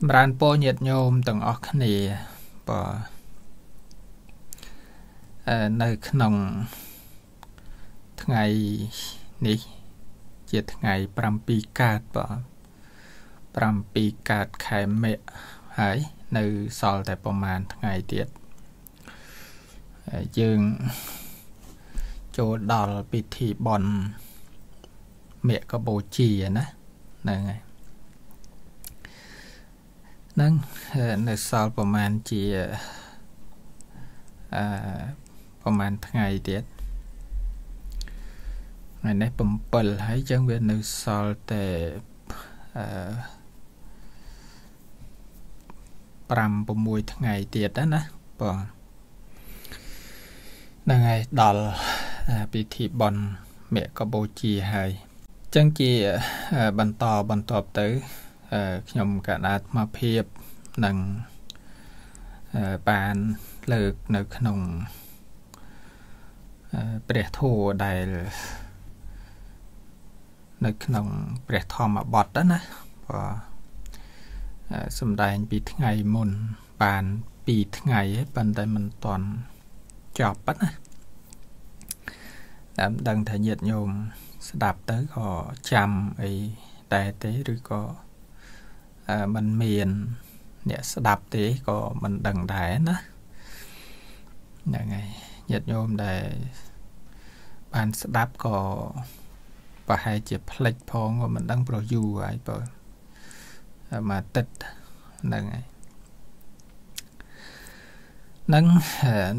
ចម្រើនពរញាតិញោមទាំងអស់គ្នាបាទនៅក្នុងថ្ងៃនេះ ជាថ្ងៃ7កើតបាទ7កើតខែមិគហើយ នៅ សល់តែប្រហែលថ្ងៃទៀតយើងចូលដល់ពិធីបន់មគ្គបូជាណាហ្នឹងហើយហ្នឹងនៅសល់ប្រហែលជាអឺប្រហែលថ្ងៃទៀតថ្ងៃនេះ7ហើយអញ្ចឹងវានៅសល់តែអឺ5 6ថ្ងៃទៀតណាបងហ្នឹងហើយដល់ពិធីបន់មគ្គបូជាហើយអញ្ចឹងជាបន្តបន្តទៅខ្ញុំកណ្ដាអាត្មាភាពនឹងបានលើកនៅក្នុងព្រះធម៌ដែលនៅក្នុង ព្រះធម្មបទណាបើសំដែងពីថ្ងៃមុន បាន2ថ្ងៃហើយប៉ុន្តែមិនទាន់ចប់ប៉ុណ្ណាតាមដឹងថាញាតិញោមស្ដាប់ទៅក៏ចាំអីតែទេឬក៏มันមានអ្នកស្ដាប់ទេក៏មិនដឹងដែរណាហ្នឹងហើយញាតិញោមដែលបានស្ដាប់ក៏ប្រហែលជាផ្លិចផងក៏មិនដឹងប្រុសយូរហើយបើមកទឹកហ្នឹងហើយនឹង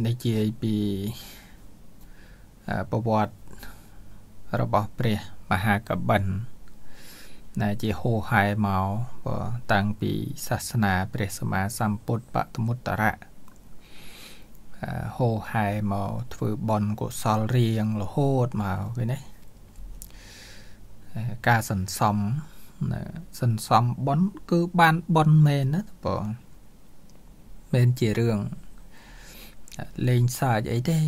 និយាយពីប្រវត្តិរបស់ព្រះមហាកបិណ្ឌដែលជាហោហែមកបើតាំងពីសាសនាព្រះ សម្មាសម្ពុទ្ធបតមុត្តរៈហោហែមកធ្វើបន់កុសលរៀងរហូតមកវិញណាការសន្សំសន្សំបន់គឺបានបន់មែនណាបងមែនជារឿងលេងសើចអីទេ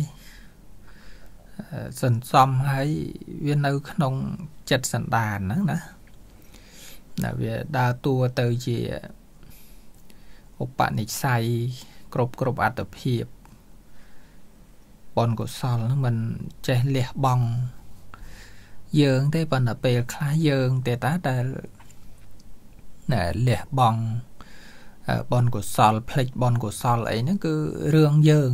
សន្សំហើយវានៅ ក្នុង ចិត្តសន្តានហ្នឹងណាណាវាដើរតួទៅជាឧបនិស្ស័យគ្រប់គ្រប់អត្តភាពបុណ្យកុសលនឹងមិនចេះលះបង់យើង ទេប៉ុន្តែពេលខ្លះយើង ទេតាដែលណែលះបង់បុណ្យកុសលផ្លេចបុណ្យកុសលអីហ្នឹងគឺរឿងយើង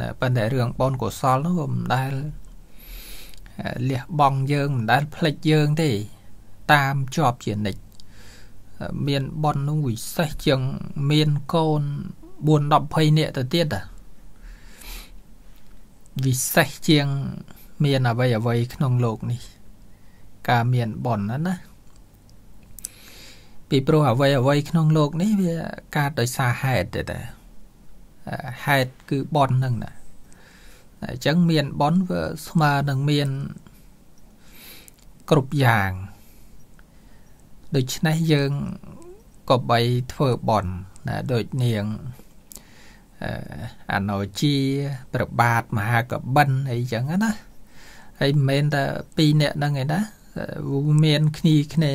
ណែប៉ុន្តែរឿងបុណ្យកុសលនោះមិនដែលលះបង់យើងមិនដែលផ្លេចយើងទេតាមជាប់ជានិច្ចមានប៉ុននោះវិសេសជាងមានកូន4 10 20នាក់ទៅទៀតវិសេសជាង មានអ្វីអ្វីក្នុងโลกនេះ ការមានប៉ុនណាណា ពីព្រោះអ្វីអ្វីក្នុងโลกនេះ វាកើតដោយសារហេតុទេតាហេតុគឺប៉ុនហ្នឹងណាអញ្ចឹងមានប៉ុនវាស្មើនឹងមានគ្រប់យ៉ាងដូច្នេះយើងក៏បីធ្វើបន់ណាដូចនាងអណោជា ប្របាទមហាកបិនអីចឹងណាហើយមិនមែនតែពីរអ្នកហ្នឹងឯណាមានគ្នាគ្នា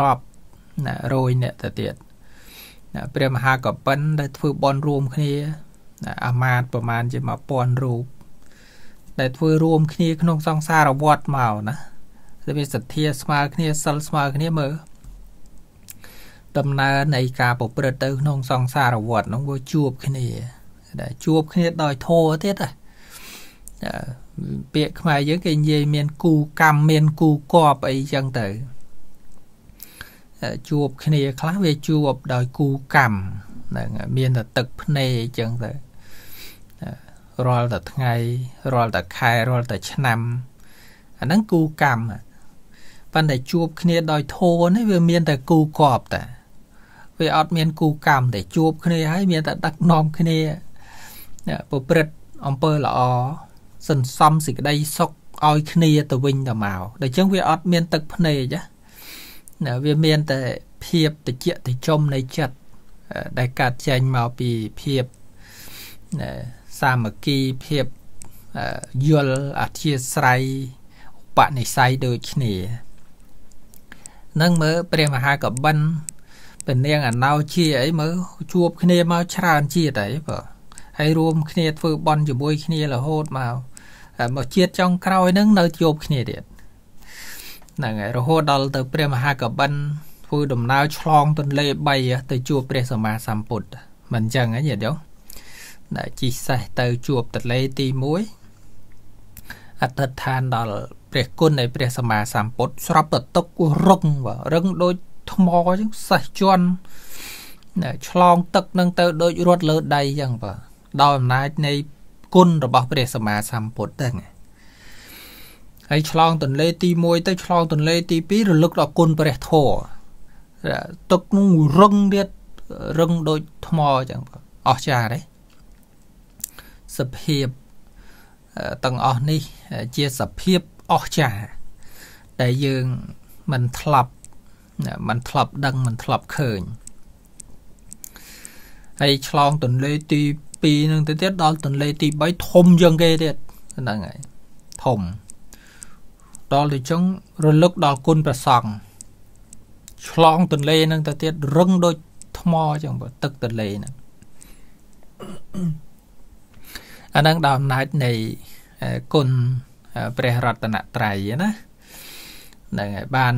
រាប់ណារយអ្នកទៅទៀតណាព្រះមហាកបិនដែលធ្វើបន់រួមគ្នាណាអាមាតប្រមាណជា1000រូបដែលធ្វើរួម គ្នាក្នុងសង្សារវត្តមកណាតែមានសទ្ធាស្មើគ្នាសិលស្មើគ្នាមើលដំណើរនៃការប្រព្រឹត្តទៅក្នុងសង្សារវដ្តហ្នឹងវាជួបគ្នាដែលជួបគ្នាដោយធัวទៀតហ៎ពាក្យខ្មែរយើងគេនិយាយមាន គូកម្មមានគូកបអីចឹងទៅជួបគ្នាខ្លះវាជួបដោយគូកម្មហ្នឹងមានតែទឹកភ្នែកចឹងទៅរាល់តែថ្ងៃរាល់តែខែរាល់តែឆ្នាំអាហ្នឹងគូកម្មប៉ុន្តែជួបគ្នាដោយធោនេះវាមានតែគូកបតាវាអត់មានគូកម្មតែជួបគ្នាហើយមានតែដឹកនាំគ្នាប្រព្រឹត្តអំពើល្អសន្សំសេចក្តី សុខឲ្យគ្នាទៅវិញទៅមកដូច្នេះវាអត់មាន ទឹកភ្នែកណាវាមានតែភាពតិចតិចមនៃចិត្តដែលកើតចេញមកពីភាពសាមគ្គីភាពយល់អធិស្រ័យឧបនិស្ស័យដូចគ្នានឹងមើលព្រះមហាកបិណ្ឌតនាងអាណោជាអីមើលជួបគ្នាមកច្រើនជាតិអីបើហើយរួមគ្នាធ្វើបន់ជាមួយគ្នារហូតមកមកជាតិចុងក្រោយហ្នឹងនៅជួបគ្នាទៀតហ្នឹងហើយរហូតដល់ទៅព្រះមហាកបិនធ្វើដំណើរឆ្លងទន្លេ3ទៅជួបព្រះសម្មាសម្ពុទ្ធមិនអញ្ចឹងហ៎ញាតិយោដែលជីសេះទៅជួបទន្លេទី1អធិដ្ឋានដល់ព្រះគុណនៃព្រះសម្មាសម្ពុទ្ធស្របទៅទុករឹងរឹងដូចថ្មអញ្ចឹងសេះជន់ឆ្លងទឹកនឹង ទៅដូចរត់លើដីអញ្ចឹងបាទដោយអំណាចនៃគុណរបស់ព្រះ សម្មាសម្ពុទ្ធហ្នឹងហើយឆ្លង ទន្លេទី1ទៅឆ្លងទន្លេទី2រលឹកដល់គុណព្រះធម៌ទឹកនឹងរឹងទៀតរឹងដូចថ្មអញ្ចឹងបាទអស្ចារ្យទេសភាពទាំងអស់នេះជាសភាពអស្ចារ្យដែលយើងមិនធ្លាប់มันធ្លាប់ដឹងมันធ្លាប់ឃើញហើយឆ្លងទន្លេ ទី2នឹង ទៅទៀតដល់ទន្លេ ទី3ធំជាងគេទៀតហ្នឹងហើយធំដល់ទៅចឹងរលឹកដល់គុណប្រសង់ឆ្លងទន្លេនឹងទៅទៀតរឹងដូចថ្មចឹងបើទឹកទន្លេហ្នឹងអានឹងដល់អំណាចនៃគុណព្រះរតនត្រ័យណាហ្នឹងហើយបាន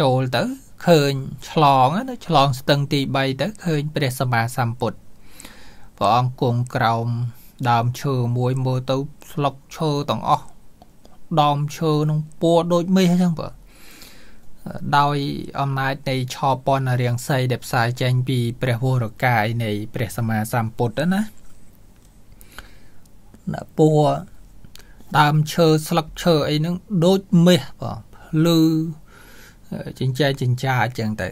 ចូលទៅឃើញឆ្លងណាឆ្លងស្ទឹងទី3ទៅឃើញ ព្រះសម្មាសម្ពុទ្ធព្រះអង្គគង់ក្រោមដើមឈើមួយមើលទៅស្លុកឈើទាំងអស់ដើមឈើនឹងពួរដូចមេឃអញ្ចឹងបើដោយអំណាចនៃឆោប៉ុនរាងសីដែលផ្សាយចេញពីព្រះវរកាយនៃព្រះសម្មាសម្ពុទ្ធណាណាពួរដើមឈើស្លឹកឈើអីហ្នឹងដូចមេឃបងភ្លឺចិញ្ចែចិញ្ចាអញ្ចឹងទៅ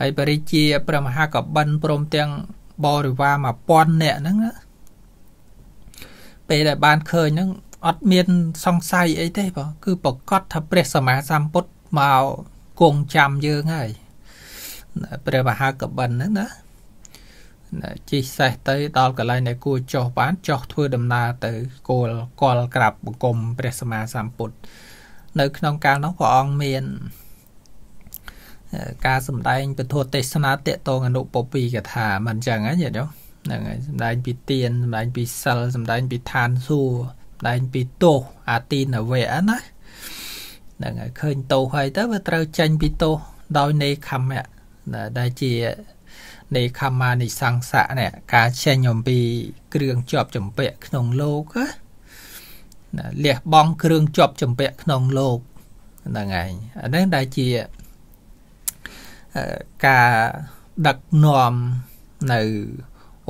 ហើយបរិជាព្រះមហាកបិនព្រមទាំងបរិវារ1000នាក់ហ្នឹងពេលដែលបានឃើញហ្នឹងអត់មានសង្ស័យអីទេបងគឺប្រកាសថាព្រះសម្មាសម្ពុទ្ធមកគង់ចាំយើងហើយព្រះមហាកបិនហ្នឹងណាជិះសេះទៅដល់កន្លែងដែលគួរចុះបាន ចុះធ្វើដំណើរទៅគោលកលក្រាបបង្គំព្រះសម្មាសម្ពុទ្ធនៅក្នុងកាលនោះព្រះអង្គមានការសំដែងពធទេសនាតេតងអនុពពីកថាមិនចឹងហ៎ញាតិយោហ្នឹងហើយសំដែងពីទៀនសំដែងពីសិលសំដែងពីឋានសួគ៌សំដែងពីទោសអាទីនវេណាហ្នឹងហើយឃើញទោសហើយទៅវាត្រូវចេញពីទោសដោយនេខមៈដែលជានេខមានិសង្សៈនេះការចេញអំពីគ្រឿងជាប់ចម្ពាក់ក្នុងលោកណាលះបង់គ្រឿងជាប់ចម្ពាក់ក្នុងលោកហ្នឹងហើយអានេះដែលជាការដឹកនាំនៅ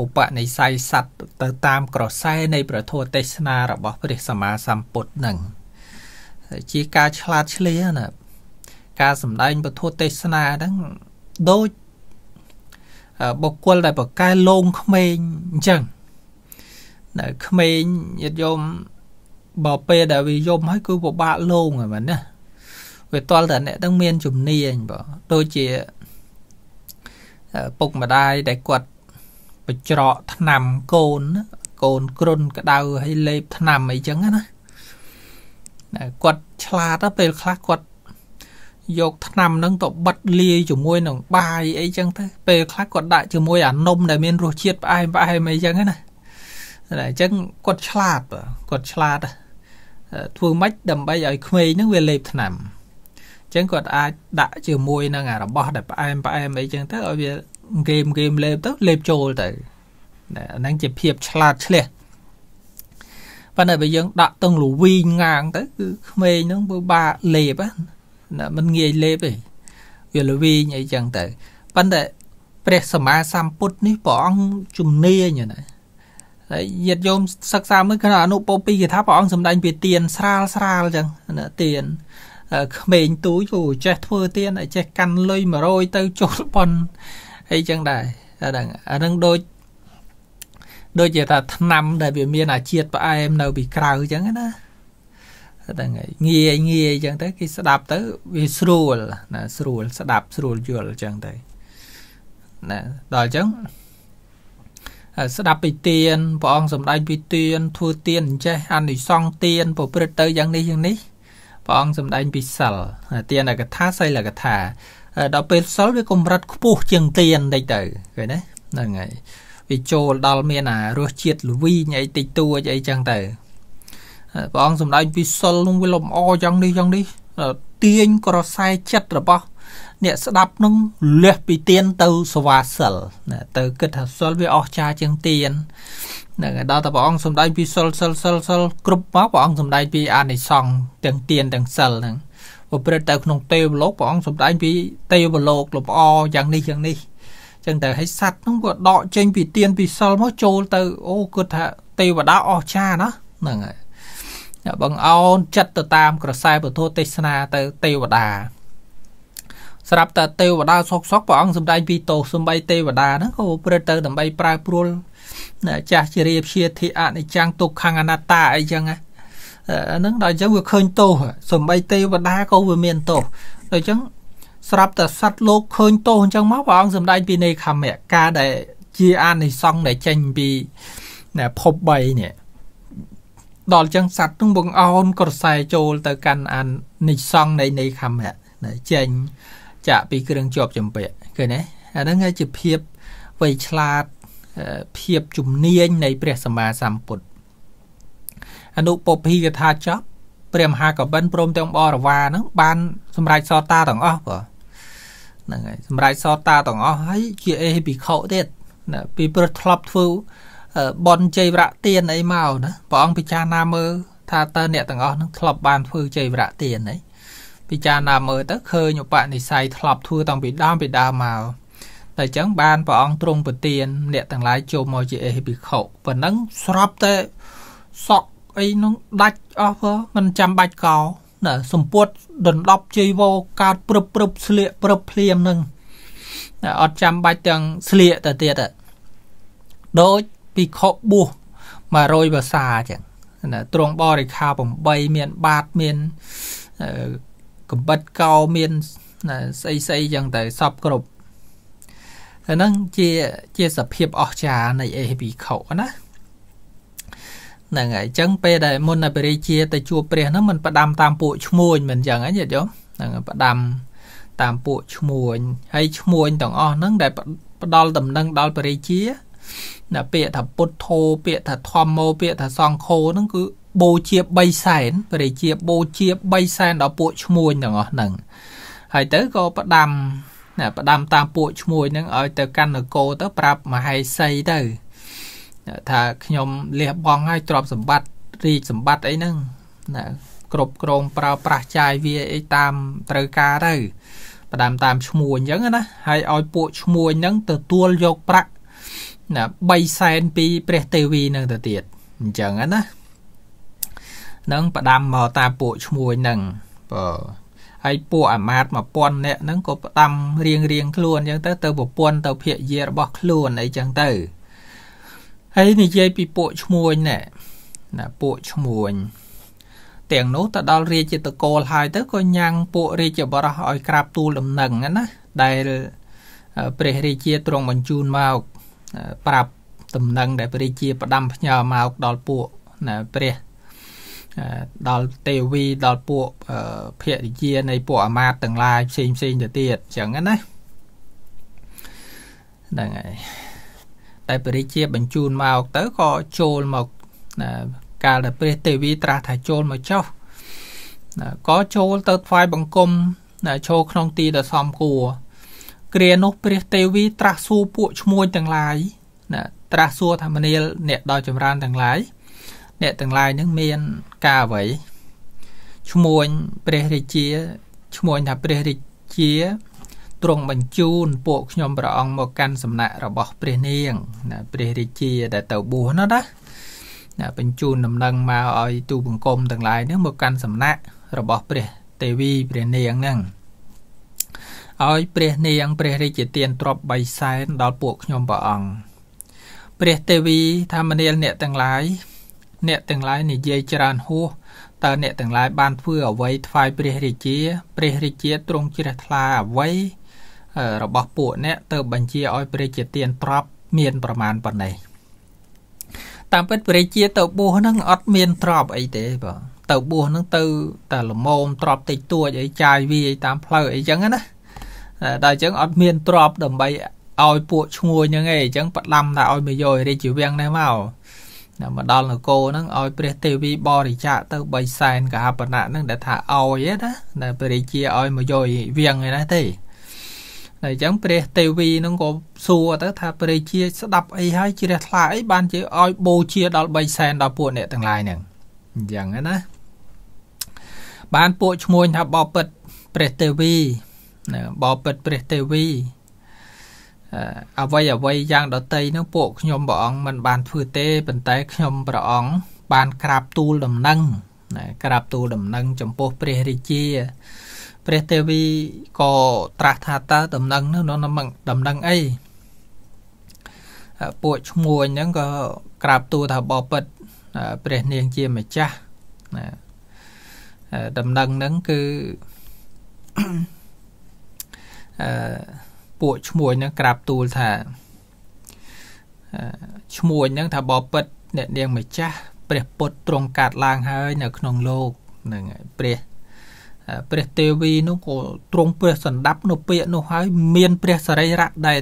ឧបនិស្ស័យសត្វទៅតាមក្រសែនៃ ប្រធមទេសនារបស់ព្រះសម្មាសម្ពុទ្ធនឹងជាការឆ្លាតឆ្លៀណាការសម្ដែងពធទេសនាហ្នឹងដូចបុគ្គលដែលប្រកែលងក្មេងអញ្ចឹងនៅក្មេងញាតិយមបើពេលដែលវាយមហើយគឺពិបាកលងហ្នឹងណាវាតលតែអ្នកហ្នឹងមានជំនាញបើដូចជាពុកម្ដាយដែលគាត់បច្រកឆ្នាំកូនកូនគ្រុនក្ដៅហើយលេបឆ្នាំអីចឹងណាគាត់ឆ្លាតពេលខ្លះគាត់យកឆ្នាំហ្នឹងទៅបិទលាយជាមួយនឹងបាយអីចឹងទៅពេលខ្លះគាត់ដាក់ជាមួយអានំដែលមានរសជាតិផ្អែមផ្អែមអីចឹងណាតែអញ្ចឹងគាត់ឆ្លាតគាត់ឆ្លាតធ្វើម៉េចដើម្បីឲ្យក្មេងហ្នឹងវាលេបឆ្នាំចឹងគាត់អាចដាក់ជាមួយនឹងអារបស់ដែលផ្អែមផ្អែមអីចឹងទៅឲ្យវាហ្គេមហ្គេមលេប ទៅលេបចូលទៅអាហ្នឹងជាភាពឆ្លាតឆ្លៀសប៉ុន្តែបើយើង ដាក់តឹងលវីងាងទៅគឺក្មេងហ្នឹងវាបាក់លេបណាมันងាយលេបទេវាលវីងអីចឹងទៅប៉ុន្តែព្រះសម្មាសម្ពុទ្ធនេះព្រះអង្គជំនាញណាហើយញាតិយោមសិក្សាមើលក្នុងអនុពោពីគេថាព្រះអង្គសំដែងពីទៀនស្រាលស្រាលចឹងណាទៀនក្មេងទូចអូចេះ ធ្វើទៀនចេះកាន់លុយ100ទៅចុះប៉ុនអីចឹងដែរអាហ្នឹងអាហ្នឹងដូចដូចជាថាថ្នាំ ដែលវាមានអាជាតិផ្អែមនៅ ពីក្រៅចឹងណាហ្នឹងហើយងាយងាយចឹងទៅគេស្ដាប់ទៅវាស្រួលណាស្រួលស្ដាប់ស្រួលយល់ចឹងទៅណាដល់ចឹងស្ដាប់ពីទៀនព្រះអង្គសំដែងពីទៀនធ្វើទៀនចេះអានិសង្ឃទៀនប្រព្រឹត្តទៅយ៉ាងនេះយ៉ាងនេះព្រះអង្គសម្ដែងពីសិលទានកថាសីលកថាដល់ពេលសិលវាកម្រិតខ្ពស់ជាងទានតិចទៅឃើញទេហ្នឹងហើយវាចូលដល់មានអារសជាតិល្វីងអីតិចតួចអីចឹងទៅព្រះអង្គសម្ដែងពីសិលនឹងវាលំអយ៉ាងនេះយ៉ាងនេះទាញក្រសែចិត្តរបស់ អ្នក ស្ដាប់នឹងលះពីទៀនទៅ សវាសិលទៅគិតថាសិលវាអស្ចារ្យជាងទៀននឹងដល់តែព្រះអង្គសំដែងពីសិលសិលសិលសិលគ្រប់មកព្រះអង្គសំដែងពីអានិសង្ឃទាំងទានទាំងសិលហ្នឹងប្រព្រឹត្តទៅក្នុងទេវលោកព្រះអង្គសំដែងពីទេវលោកលម្អយ៉ាងនេះយ៉ាងនេះចឹងតែឲ្យសัตว์ហ្នឹងក៏ដកចេញពីទានពីសិលមកចូលទៅអូគាត់ថាទេវតាអស្ចារ្យណាហ្នឹងហើយបងអោនចិត្តទៅតាម ក្រសែពធទេសនាទៅទេវតា ស្រាប់តែទេវតាសុកសុកព្រះអង្គសំដែងពីទោសសំបី ទេវតាហ្នឹងក៏ប្រព្រឹត្តទៅដើម្បីប្រើព្រួលចាស់ជារាជាធិអនិច្ចំទុក្ខអនត្តាអីចឹងអាហ្នឹងដល់អញ្ចឹងវាឃើញទោសសំបីទេវតាក៏វាមានទោសដល់អញ្ចឹងស្រាប់តែសត្វលោកឃើញទោសអញ្ចឹងមកព្រះអង្គសម្ដែងពីនៃខមៈការដែល ជាអានិសង្សដែលចេញពីភព3នេះដល់អញ្ចឹងសត្វនឹងបងអោនក្រសែចូល ទៅកាន់អានិសង្សនៃនៃខមៈដែលចេញចាក់ពីគ្រឿងជាប់ចម្ពាក់ឃើញទេអាហ្នឹងគឺជាភាពវៃឆ្លាតភាពជំនាញនៃ ព្រះសម្មាសម្ពុទ្ធអនុពភីកថាចប់ព្រះមហាកបិនព្រមទាំងបរវាហ្នឹងបានសម្រេចសតាទាំងអស់បើហ្នឹងហើយសម្រេចសតាទាំងអស់ហើយជាអេភិក្ខុទៀតណាពីព្រោះធ្លាប់ធ្វើបនជ័យវរៈទានអីមកណាព្រះអង្គពិចារណាមើលថាតើអ្នកទាំងអស់ហ្នឹងធ្លាប់បានធ្វើជ័យវរៈទានអីពិចារណាមើលទៅឃើញឧបនិស្ស័យធ្លាប់ធ្វើតាំងពីដើមពីដើមមកតែអញ្ចឹងបានព្រះអង្គទ្រង់ប្រទានអ្នកទាំងឡាយចូលមកជាអេភិខុប៉ុណ្ណឹងស្របតែសក់អីនោះដាច់អស់ព្រោះมันចាំបាច់កោណាសម្ពុតដណ្ដប់ជ័យវោកាតព្រឹបព្រឹបស្លៀកព្រឹបភ្លាមនឹងអត់ចាំបាច់ទាំងស្លៀកទៅទៀតដូចពីខុបួស100ភាសាអញ្ចឹងណាទ្រង់បរិខា8មានបាតមាន កំបិតកោមានស្អីស្អីអញ្ចឹងទៅសពគ្រប់អាហ្នឹងជាជាសភាពអស្ចារ្យនៃអេភិខុណាហ្នឹងហើយអញ្ចឹងពេលដែលមុនអបរិជាទៅជួបព្រះហ្នឹងមិនផ្ដាំតាមពួកឈ្មួញមិនអញ្ចឹងហ៎ញាតិយោមហ្នឹងផ្ដាំតាមពួកឈ្មួញហើយឈ្មួញទាំងអស់ហ្នឹងដែលផ្ដាល់ដំណឹងដល់បរិជាណាពាក្យថាពុទ្ធធោពាក្យថាធម្មោពាក្យថាសង្ឃោហ្នឹងគឺបូជា3សែនបរិជាបូជា3សែនដល់ពួកឈ្មួញទាំងអស់ហ្នឹងហើយទៅក៏ផ្ដាំណាផ្ដាំតាមពួកឈ្មួយនឹងឲ្យទៅកាន់នគរទៅប្រាប់មហេសីទៅថាខ្ញុំលះបង់ឲ្យទ្រព្យសម្បត្តិរាជសម្បត្តិអីហ្នឹងណាគ្រប់គ្រងប្រើប្រាស់ចាយវាអីតាមត្រូវការទៅផ្ដាំតាមឈ្មួញអញ្ចឹងណា ហើយឲ្យពួកឈ្មួញហ្នឹងទទួលយកប្រាក់ណា3សែនពីព្រះទេវីនឹងទៅទៀតអញ្ចឹងណានឹងផ្ដាំមកតាមពួកឈ្មួញហ្នឹងបើហើយពួកអាមាត្យ1000នាក់ហ្នឹងក៏ផ្ដាំរៀងរៀងខ្លួនអញ្ចឹងទៅ ទៅប្រពន្ធទៅភរិយារបស់ខ្លួនអីចឹងទៅហើយនិយាយពីពួកឈ្មួញណែណាពួកឈ្មួញទាំងនោះទៅដល់រាជតកូលហើយទៅក៏ញ៉ាំងពួករាជបរោះឲ្យក្រាបទូលដំណឹងណាដែលព្រះរាជាទ្រង់បញ្ជូនមកប្រាប់ដំណឹងដែល ព្រះរាជាផ្ដាំ ផ្ញើមកដល់ពួកណាព្រះដល់ទេវីដល់ពួកភារយានៃ ពួកអាមាត្យទាំងឡាយផ្សេងផ្សេងទៅទៀតចឹងណាហ្នឹងហើយតែព្រះរាជាបញ្ជូនមកទៅក៏ចូលមកកាលដែលព្រះទេវីត្រាស់ថាចូលមកចុះក៏ចូលទៅថ្វាយបង្គំចូលក្នុងទីដ៏សមគួរគ្រានោះព្រះទេវីត្រាស់សួរពួកឈ្មួញទាំងឡាយត្រាស់សួរថាមនាល អ្នកដ៏ចម្រើនទាំងឡាយអ្នកទាំងឡាយនឹងមានការអ្វីឈ្មោះព្រះរាជាឈ្មោះថាព្រះរាជាទ្រង់បញ្ជូនពួកខ្ញុំព្រះអង្គមកកាន់សំណាក់របស់ ព្រះនាងណាព្រះរាជា ដែល ទៅបួសនោះណាណាបញ្ជូនដំណឹងមកឲ្យទូបង្គំទាំងឡាយនឹងមកកាន់សំណាក់របស់ព្រះទេវីព្រះនាងនឹងឲ្យព្រះនាងព្រះរាជាទានទ្រព3សែនដល់ពួកខ្ញុំព្រះអង្គព្រះទេវីថាមនាលអ្នកទាំងឡាយអ្នកទាំងឡាយនិយាយច្រើនហួសតើអ្នកទាំងឡាយបានធ្វើអ្វីថ្វាយព្រះរាជា ព្រះរាជាទ្រង់ជ្រះថ្លាអ្វីរបស់ពួកអ្នកទៅបញ្ជាឲ្យព្រះជាទានទ្រពមានប្រមាណប៉ុណ្ណេះតាមពិតព្រះជាទៅបួសហ្នឹងអត់មានទ្រពអីទេបាទទៅបួសហ្នឹង ទៅតែលមមទ្រពតិចតួចអីចាយវាយតាមផ្លូវអីចឹងណាដល់អញ្ចឹងអត់មានទ្រពដើម្បីឲ្យពួកឈ្ងួយហ្នឹងឯងអញ្ចឹងផ្ដាំតែឲ្យមកយករាជវាំងនេះមកមកដល់នគរហ្នឹងឲ្យព្រះទេវីបរិច្ចាគទៅ3សែនកហបណៈហ្នឹងដែលថាឲ្យណាដែលព្រះរាជាឲ្យមកយកវៀងឯណាទេតែអញ្ចឹងព្រះទេវីហ្នឹងក៏សួរទៅថាព្រះរាជាស្ដាប់អីហើយជ្រះថ្លាអីបានជាឲ្យបូជាដល់3សែនដល់ពួកអ្នកទាំងឡាយហ្នឹងអញ្ចឹងណាបានពួកឈ្មោះថាបបិទ្ធព្រះទេវីបបិទ្ធព្រះទេវីអ្វីអ្វីយ៉ាងដតីនោះពួកខ្ញុំព្រះអង្គមិនបានធ្វើទេប៉ុន្តែខ្ញុំព្រះអង្គបានក្រាបទូលដំណឹងណាក្រាបទូលដំណឹងចំពោះព្រះរាជាព្រះទេវីក៏ត្រាស់ថាតើដំណឹងនោះដំណឹងអីពួកឈ្មួញហ្នឹងក៏ក្រាបទូលថាបបិទ្ធព្រះនាងជាម្ចាស់ណាដំណឹងហ្នឹងគឺអឺពួកឈ្មួញហ្នឹងក្រាបទូលថាឈ្មួញហ្នឹងថាបបិទ្ធអ្នកនាងម្ចាស់ព្រះពុទ្ធទ្រង់កាត់ឡើងហើយនៅក្នុងលោកហ្នឹងហើយព្រះព្រះទេវីនោះក៏ទ្រង់ព្រះសម្ដាប់នៅពាក្យនោះហើយ មាន ព្រះសរីរៈដែល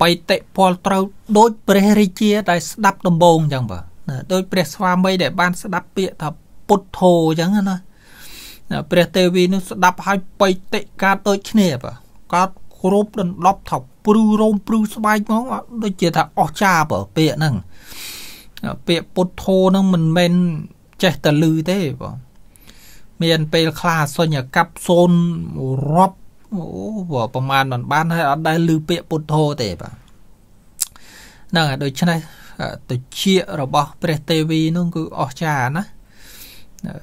បៃតិពលត្រូវដូច ព្រះរាជា ដែលស្ដាប់ដំបងអញ្ចឹងបាទដូចព្រះស្វាមីដែលបានស្ដាប់ពាក្យថាពុទ្ធធោអញ្ចឹងណាព្រះទេវីនោះស្ដាប់ហើយបៃតិកាដូចគ្នាបាទក៏គ្របដណ្ដប់ថាព្រឺរោមព្រឺស្បែកហ្មងដូចជាថាអស់ចាបើពាក្យហ្នឹងពាក្យពុទ្ធោហ្នឹងមិនមែនចេះតែលឺទេបងមានពេលខ្លះសុញកັບសូនរាប់អូប្រហែលមិនបានហើយអត់ដែលលឺពាក្យពុទ្ធោទេបាទហ្នឹងហើយដូច្នេះតិចរបស់ ព្រះទេវីនោះគឺអស្ចារ្យណា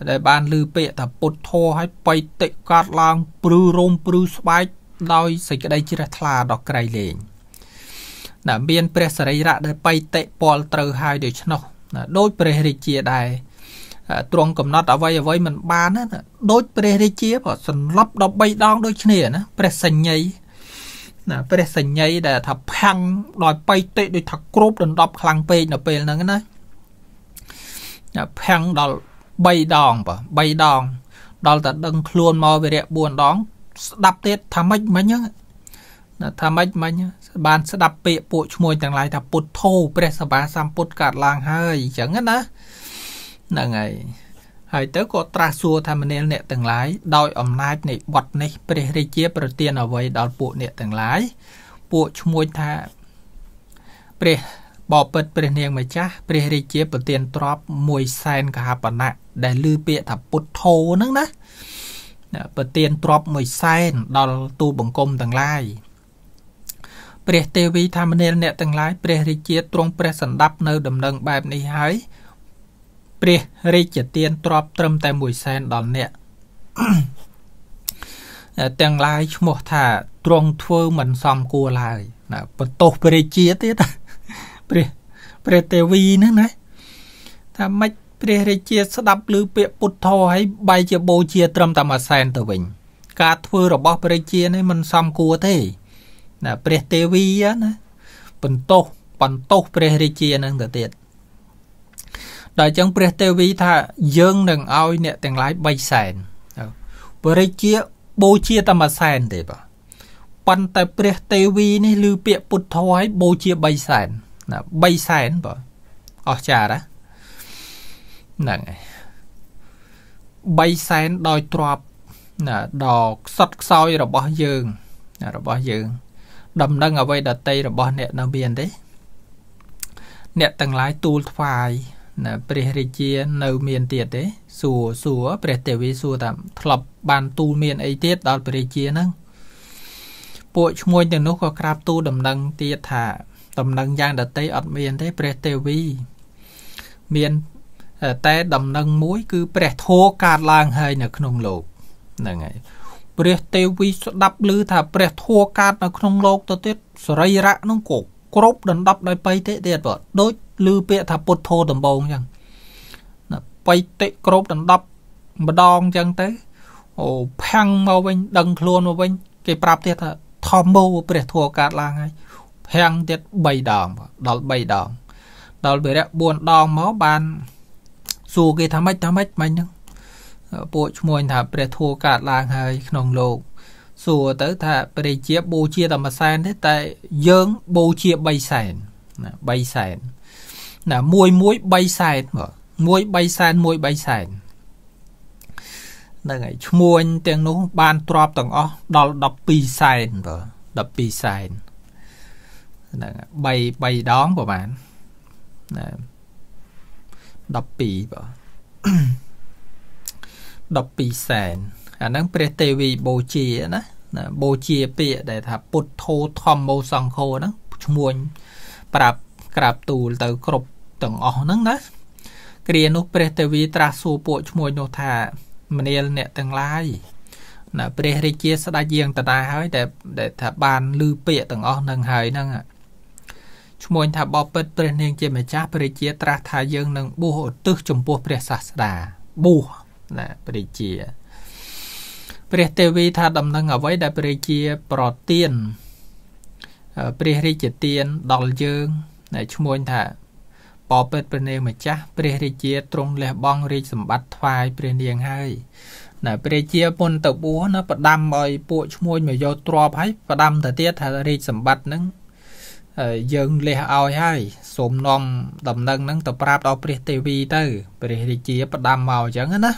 ដែលបានលឺពាក្យថាពុទ្ធោហើយបៃតិកាត់ឡើងព្រឺរោមព្រឺស្បែកដោយសេចក្តីជ្រះថ្លាដ៏ក្រៃលែងណាមានព្រះសរីរៈដែលបៃតិពលត្រូវហើយដូច្នោះណាដោយព្រះរាជាដែរទ្រង់កំណត់អ្វីអ្វីមិនបានណាដោយព្រះរាជាក៏សន្លប់13ដង ដូចគ្នាណាព្រះសញ្ញ័យណាព្រះសញ្ញ័យដែលថាផាំងដោយបៃតិដូចថាគ្របដណ្ដប់ខ្លាំងពេកនៅពេលហ្នឹងណាផាំងដល់3ដងបើ3ដងដល់តែដឹង ខ្លួនមកវិរៈ4ដងស្ដាប់ទៀតថាម៉េចមិញហ្នឹងថាម៉េចមិញបាន ស្ដាប់ពាក្យពួកឈ្មោះទាំងឡាយថាពុទ្ធោព្រះសបាសម្ពុទ្ធកើតឡើងហើយអញ្ចឹងណាហ្នឹងហើយហើយទៅក៏ត្រាស់សួរថាមនាលអ្នកទាំងឡាយដោយ អំណាចនៃបទនេះ ព្រះរាជា ប្រទានអ្វីដល់ពួកអ្នកទាំងឡាយពួកឈ្មោះថាព្រះបបិទ្ធព្រះនាងម្ចាស់ព្រះរាជា ប្រទានទ្រព្យ1សែនកហបណៈដែលលឺពាក្យថាពុទ្ធោហ្នឹងណាប្រទានទ្រព្យមួយសែនដល់ទូបង្គំទាំងឡាយព្រះទេវីថាមនាលអ្នកទាំងឡាយព្រះរាជាទ្រង់ព្រះសន្តាប់នៅដំណឹងបែបនេះហើយព្រះរាជាទានទ្រព្យត្រឹមតែមួយសែនដល់អ្នកទាំងឡាយឈ្មោះថាទ្រង់ធ្វើមិនសមគួរឡើយណាបន្ទោសព្រះរាជាទៀតព្រះព្រះទេវីហ្នឹងណាថាម៉េចព្រះរាជាស្ដាប់ឮពាក្យពុទ្ធធម៌ហើយបែរជាបូជា ត្រឹមតែមួយសែនទៅវិញការធ្វើរបស់ព្រះរាជានេះមិនសមគួរទេណាព្រះទេវីណាបន្ទោសបន្ទោសព្រះរាជានឹងទៅទៀតដល់អញ្ចឹងព្រះទេវីថាយើង នឹងឲ្យអ្នកទាំងឡាយ3សែនព្រះរាជាបូជាតែមួយសែនទេបាទប៉ុន្តែព្រះទេវីនេះឮពាក្យពុទ្ធធម៌ឲ្យបូជា3សែនណា3សែនបាទអស្ចារ្យណាហ្នឹងហើយ3សែនដោយទ្របណាដល់ខ្សត់ខ្សោយរបស់យើងរបស់យើង ដំណឹងអ្វីដតីរបស់ អ្នកនៅមានទេអ្នកទាំងឡាយទូលថ្វាយណាព្រះរាជានៅមានទៀតទេសួរសួរព្រះទេវីសួរថាធ្លាប់បានទូលមានអីទៀតដល់ព្រះរាជាហ្នឹងពួកឈ្មោះទាំងនោះក៏ក្រាបទូលដំណឹងទៀតថាដំណឹងយ៉ាងដតីអត់មានទេព្រះទេវីមានតែដំណឹងមួយគឺ ព្រះធម៌កើតឡើងហើយនៅក្នុងលោកហ្នឹងហើយព្រះទេវីស្ដាប់ឮថាព្រះធัวកាត់នៅក្នុងលោកទៅទៀតសរីរៈនោះក៏គ្រប់ដណ្ដប់ ដោយបៃតិទៀតបើដូចឮពាក្យថាពុទ្ធធម៌ដំបងអញ្ចឹងបៃតិគ្រប់ដណ្ដប់ម្ដងអញ្ចឹងទៅអូផាំងមកវិញ ដឹងខ្លួនមកវិញ គេប្រាប់ទៀតថាធម្មោព្រះធัวកាត់ឡើងហើយផាំងទៀត3ដង ដល់3ដងដល់វិរៈ4ដងមកបានសួរគេថាម៉េចថាម៉េចមិញហ្នឹងពួកឈ្មោះថាព្រះធัวកើតឡើងហើយ ក្នុងលោក សួរទៅថាព្រះជាបូជាតែ1សែនទេតែយើងបូជា3សែនណា3សែនណាមួយមួយ3សែនមកមួយ3សែនមួយ3សែនហ្នឹងហើយឈ្មោះទាំងនោះបានទ្របទាំងអស់ដល់12សែនបើ12សែនហ្នឹង3 3ដងប្រហែលណា12បាទ12សែនអាហ្នឹងព្រះទេវីបូជាណាណាបូជាពាក្យដែលថាពុទ្ធធោធម្មោសង្ឃោហ្នឹងឈ្មោះប្រាប់ក្រាបទូលទៅគ្រប់ទាំងអស់ហ្នឹងណាគ្រានោះ ព្រះទេវីត្រាស់សួរពួកឈ្មោះនោះថាមនាលអ្នកទាំងឡាយណាព្រះរាជា ស្ដេចយាងតតាហើយតែដែលថាបានឮពាក្យទាំងអស់ហ្នឹងហើយហ្នឹងឈ្មោះថាបបពិតព្រះនាងជាម្ចាស់ព្រះជាត្រាស់ថាយើងនឹងបួសឧទ្ទិសចំពោះព្រះសាស្តាបួសណាព្រះជាព្រះទេវីថាដំណឹងអ្វីដែលព្រះជាប្រទានព្រះរាជាទានដល់យើងដែលឈ្មោះថាបបិទ្ធព្រះនាងម្ចាស់ព្រះរាជាទ្រង់លះបង់រាជសម្បត្តិថ្វាយព្រះនាងហើយណាព្រះជាពុនតបួណាផ្ដាំឲ្យពួកឈ្មោះមកយកទ្រពហើយផ្ដាំទៅទៀតថារាជសម្បត្តិនឹងយើងលះឲ្យហើយសូមនាំដំណឹងហ្នឹងទៅប្រាប់ដល់ព្រះទេវីទៅព្រះរាជាផ្ដាំមកអញ្ចឹងណា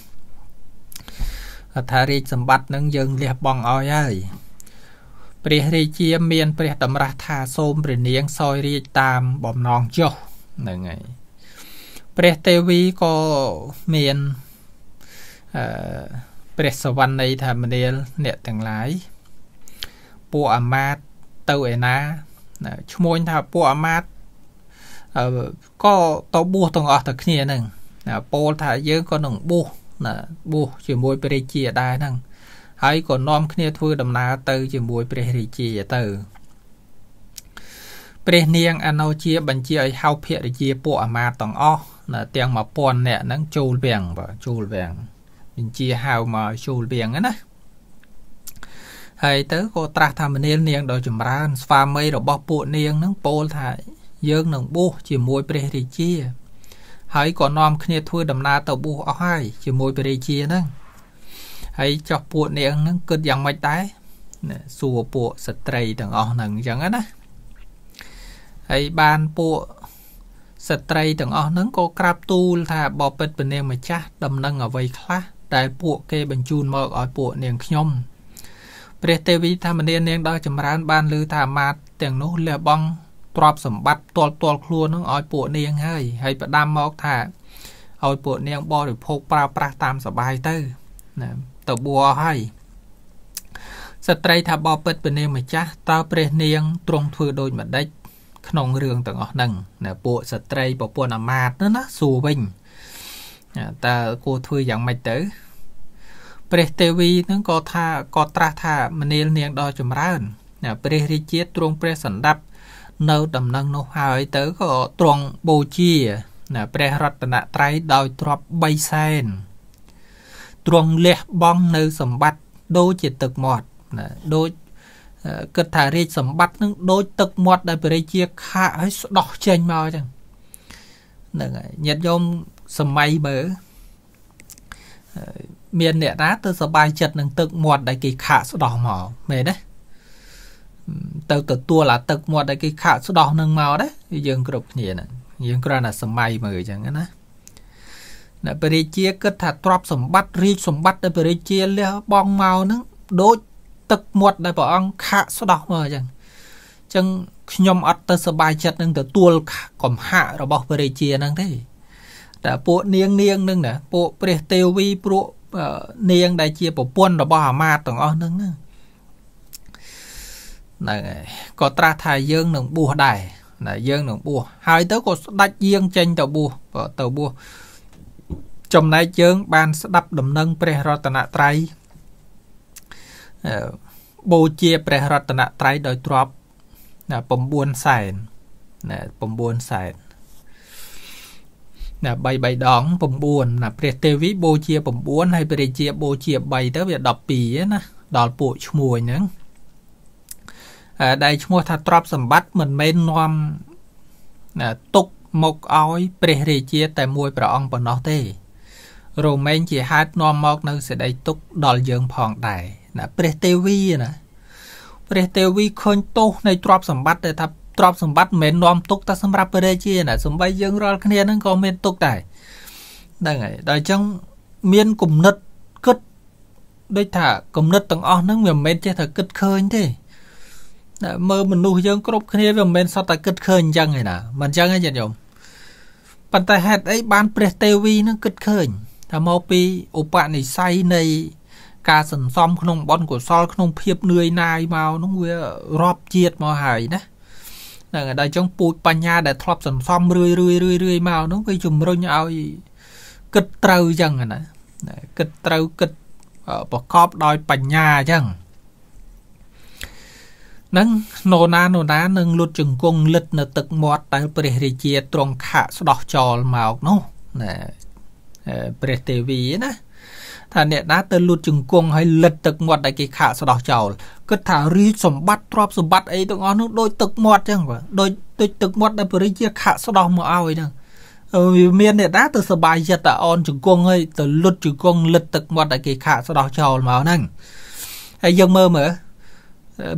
ថារាជសម្បត្តិនឹងយើងលះបង់ឲ្យហើយព្រះរាជាមានព្រះ តម្រាស់ថាសូមព្រះនាងសោយរាជតាមបំណងចុះហ្នឹងហើយព្រះទេវីក៏មានអឺព្រះសវណ្ណីថាមនាល អ្នកទាំងឡាយ ពួកអាមាត្យទៅឯណាឈ្មោះថាពួកអាមាត្យក៏តបួសទាំងអស់តែគ្នាហ្នឹងពោលថាយើងក៏នឹងបួសណាបួសជាមួយព្រះរាជាដែរហ្នឹងហើយក៏នាំគ្នាធ្វើដំណើរទៅ ជាមួយព្រះរាជាទៅព្រះនាងអនោជា បញ្ជាឲ្យហៅភរិយាពួកអាមាត្យទាំងអស់ទាំង1000នាក់ហ្នឹងចូលវាំងបាទចូលវាំងបញ្ជាហៅមកចូលវាំងណាហើយទៅក៏ត្រាស់ថាមនាលនាងដ៏ចម្រើន ស្វាមី របស់ពួកនាងនឹងពោលថាយើងនឹងបួសជាមួយព្រះរាជា ហើយក៏នាំគ្នា ធ្វើដំណើរទៅបួសអស់ហើយជាមួយព្រះរាជាហ្នឹងហើយចោះពួកនាងហ្នឹងគិតយ៉ាងម៉េចដែរសួរពួកស្ត្រីទាំងអស់ហ្នឹងអញ្ចឹងណាហើយបានពួកស្ត្រីទាំងអស់ហ្នឹងក៏ក្រាបទូលថាបបិទ្ធពនាងម្ចាស់ដំណឹងអ្វីខ្លះដែលពួក គេបញ្ជូនមកឲ្យពួកនាងខ្ញុំព្រះទេវីថាមនានាងដល់ចម្រើនបានឮថាអាមាត្យទាំងនោះលះបង់ទ្រព្យសម្បត្តិផ្ទាល់ផ្ទាល់ខ្លួននឹងឲ្យពួកនាងហើយហើយផ្ដាំមកថាឲ្យពួកនាងបរិភោគប្រើប្រាស់តាមសបាយទៅណាទៅបួហើយស្ត្រីថាបបពិតពនាងម្ចាស់តើព្រះនាងទ្រង់ធ្វើដូចម្ដេចក្នុងរឿងទាំងអស់ហ្នឹងណាពួកស្ត្រីប្រពន្ធអាមាត្យណាសួរវិញតើគួរធ្វើយ៉ាងម៉េចទៅព្រះទេវីនឹងក៏ថាក៏ត្រាស់ថាមនាលនាងដ៏ចម្រើនព្រះរាជាទ្រង់ព្រះសន្តាប់នៅ ដំណឹង នោះហើយទៅក៏ទ្រង់បូជាព្រះរតនត្រ័យដោយទ្រព3សែនទ្រង់លះបង់នៅ សម្បត្តិដូចជាទឹកមាត់ដូចគិតថារាជសម្បត្តិនឹងដូចទឹកមាត់ ដែលព្រះជាខាកឲ្យស្ដោះចេញមកអញ្ចឹងហ្នឹងហើយញាតិញោមសម័យមើលមានអ្នកណាទៅសบายចិត្តនឹងទឹកមាត់ដែលគេខាក់ស្ដោះមកមែនទេទៅទទួលអាទឹកមាត់ដែលគេខាក់ស្ដោះនឹងមកដែរយើងគ្រប់គ្នាហ្នឹងយើងគ្រាន់តែសម័យមើលអញ្ចឹងណាអ្នកពរិជាគិតថាទ្រពសម្បត្តិរាជសម្បត្តិដែលពរិជាលះបង់មកហ្នឹងដូចទឹកមាត់ដែលព្រះអង្គខាក់ស្ដោះមកអញ្ចឹងអញ្ចឹងខ្ញុំអត់ទៅសบายចិត្តនឹងទទួលកំហាក់របស់ពរិជាហ្នឹងទេតែពួកនាងនាងហ្នឹងណាពួកព្រះទេវីពួកនាងដែលជាប្រពន្ធរបស់អាមាត្យទាំងអស់ហ្នឹងណាហ្នឹងហើយក៏ត្រាស់ថាយើង នឹងបួសដែរណាយើងនឹងបួសហើយទៅក៏ស្ដាច់យាងចេញទៅបួសទៅបួសចំណែកយើង បានស្ដាប់ ដំណឹង ព្រះរតនត្រ័យបូជា ព្រះរតនត្រ័យដោយទ្រព9សែនណា9សែនណា3 3ដង9ណាព្រះទេវីបូជា9ហើយព្រះរាជាបូជា3ទៅវា12ណាដល់ពួកឈ្មួញហ្នឹងដែលឈ្មោះថាទ្រព្យសម្បត្តិមិនមែននាំទុកមកឲ្យព្រះរាជា តែមួយព្រះអង្គប៉ុណ្ណោះទេរមែងជាហេតុនាំមក នៅសេចក្តីទុក ដល់យើងផងដែរណាព្រះទេវីណាព្រះទេវីឃើញទោសនៃទ្រព្យសម្បត្តិដែលថាទ្រព្យសម្បត្តិមិនមែននាំទុកតែសម្រាប់ព្រះរាជាណាសំបីយើងរាល់គ្នាហ្នឹងក៏មានទុកដែរហ្នឹងហើយដល់អញ្ចឹងមានគុណិតគិតដូចថាគុណិតទាំងអស់ហ្នឹងវាមិនមែនចេះតែគិតឃើញទេតែមើលមនុស្សយើងគ្រប់គ្នាវាមិនមែនសុទ្ធតែគិតឃើញអញ្ចឹងឯណាមិនអញ្ចឹងទេញាតិញោមប៉ុន្តែហេតុអីបានព្រះទេវីនឹងគិតឃើញថាមកពីឧបនិស្ស័យនៃការសន្សំក្នុងបនកុសល ក្នុងភាពនឿយណាយមកនោះវារាប់ជាតិមកហើយណាហ្នឹងហើយដល់អញ្ចឹងពូជបញ្ញាដែលធ្លាប់សន្សំរឿយរឿយរឿយរឿយមកនោះវាជំរុញឲ្យគិតត្រូវអញ្ចឹងណាគិតត្រូវគិតប្រកបដោយបញ្ញាអញ្ចឹងនឹងណូណាណូណានឹងលុតជង្គង់លិត នៅ ទឹកមាត់ដែលព្រះរាជាទ្រង់ខៈស្ដោះចោលមកនោះណាព្រះទេវីណាថាអ្នកណាទៅលួចជង្គង់ហើយលិតទឹកមាត់ដែលគេខាកស្ដោះចោលគិតថារីសម្បត្តិទ្រព្យសម្បត្តិអីទាំងអស់នោះដូចទឹកមាត់ចឹងបាទដូចដូចទឹកមាត់ដែលពរិជាខាកស្ដោះមកឲ្យហ្នឹងមានអ្នកណាទៅសបាយចិត្តតែអនជង្គង់ហើយទៅលុតជង្គង់លិតទឹកមាត់ដែលគេខាកស្ដោះចោលមកហ្នឹងហើយយើងមើលមើល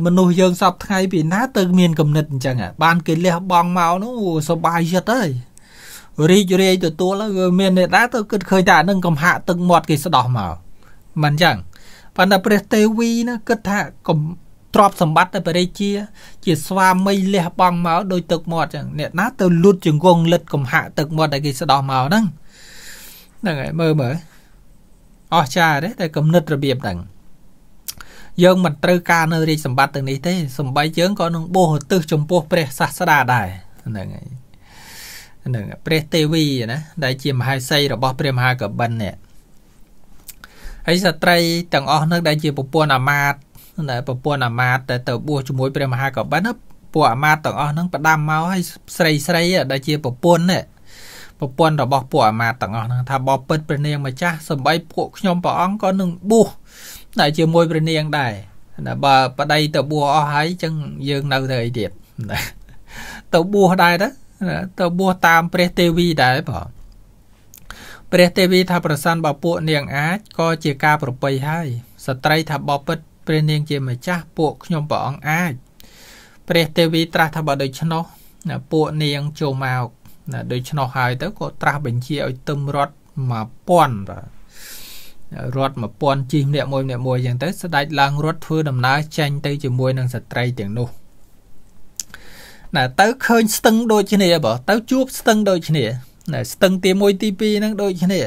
មនុស្សយើងសពថ្ងៃពីណា ទៅមានគំនិតអញ្ចឹងបានគេលះបងមកនោះសបាយចិត្តហើយរីករាយទទួលគឺមានអ្នកណាទៅគិតឃើញថានឹងកំហាក់ទឹកមាត់គេស្ដោះមកមិនចឹងប៉ុន្តែព្រះទេវីណាគិតថាកំទ្រពសម្បត្តិព្រះរាជា ជាស្វាមីលះបង់មកដោយទឹកមាត់ចឹងអ្នកណាទៅលុតជង្គង់លិតកំហាក់ទឹកមាត់ដែលគេស្ដោះមកហ្នឹងហ្នឹងហើយមើលមើលអស្ចារ្យទេតែគំនិតរបៀបហ្នឹងយើងមិនត្រូវការនៅរាជសម្បត្តិទាំងនេះទេសំបីយើងក៏នឹងបោះទិសចំពោះព្រះសាស្តាដែរហ្នឹងហើយនឹងព្រះទេវីណាដែល ជាមហេសីរបស់ ព្រះមហាកបិននេះហើយស្ត្រីទាំងអស់នោះដែលជាប្រពន្ធអាមាត្យដែលប្រពន្ធអាមាត្យតែទៅបួសជាមួយព្រះមហាកបិនពួកអាមាត្យទាំងអស់នោះផ្ដាំមកហើយស្រីស្រី ដែលជាប្រពន្ធនេះប្រពន្ធរបស់ពួកអាមាត្យទាំងអស់ហ្នឹងថាបបិទ្ធព្រះនាងម្ចាស់សម្បីពួកខ្ញុំព្រះអង្គក៏នឹងបួសតែជាមួយព្រះនាងដែរតែបើប្តីទៅបួសអស់ហើយចឹងយើងនៅទៅអីទៀតទៅបួសដែរទៅទៅបួសតាមព្រះទេវីដែរបងព្រះទេវីថាប្រសិនបើពួកនាងអាចក៏ជាការប្រប្រៃហើយ ស្ត្រី ថាបបិទ្ធព្រះនាងជាម្ចាស់ពួក ខ្ញុំព្រះអង្គអាចព្រះទេវីត្រាស់ថាបើដូច្នោះពួកនាងចូលមកដូច្នោះហើយទៅក៏ត្រាស់បញ្ជាឲ្យទឹមរត់1000បាទរត់1000ជីម្នាក់មួយម្នាក់មួយអញ្ចឹងទៅស្ដេចឡើង រត់ធ្វើដំណើរចេញទៅជាមួយនឹងស្ត្រីទាំងនោះណាទៅឃើញស្ទឹងដូចគ្នាបើទៅជួបស្ទឹងដូចគ្នាណាស្ទឹងទី1ទី2ហ្នឹងដូចគ្នា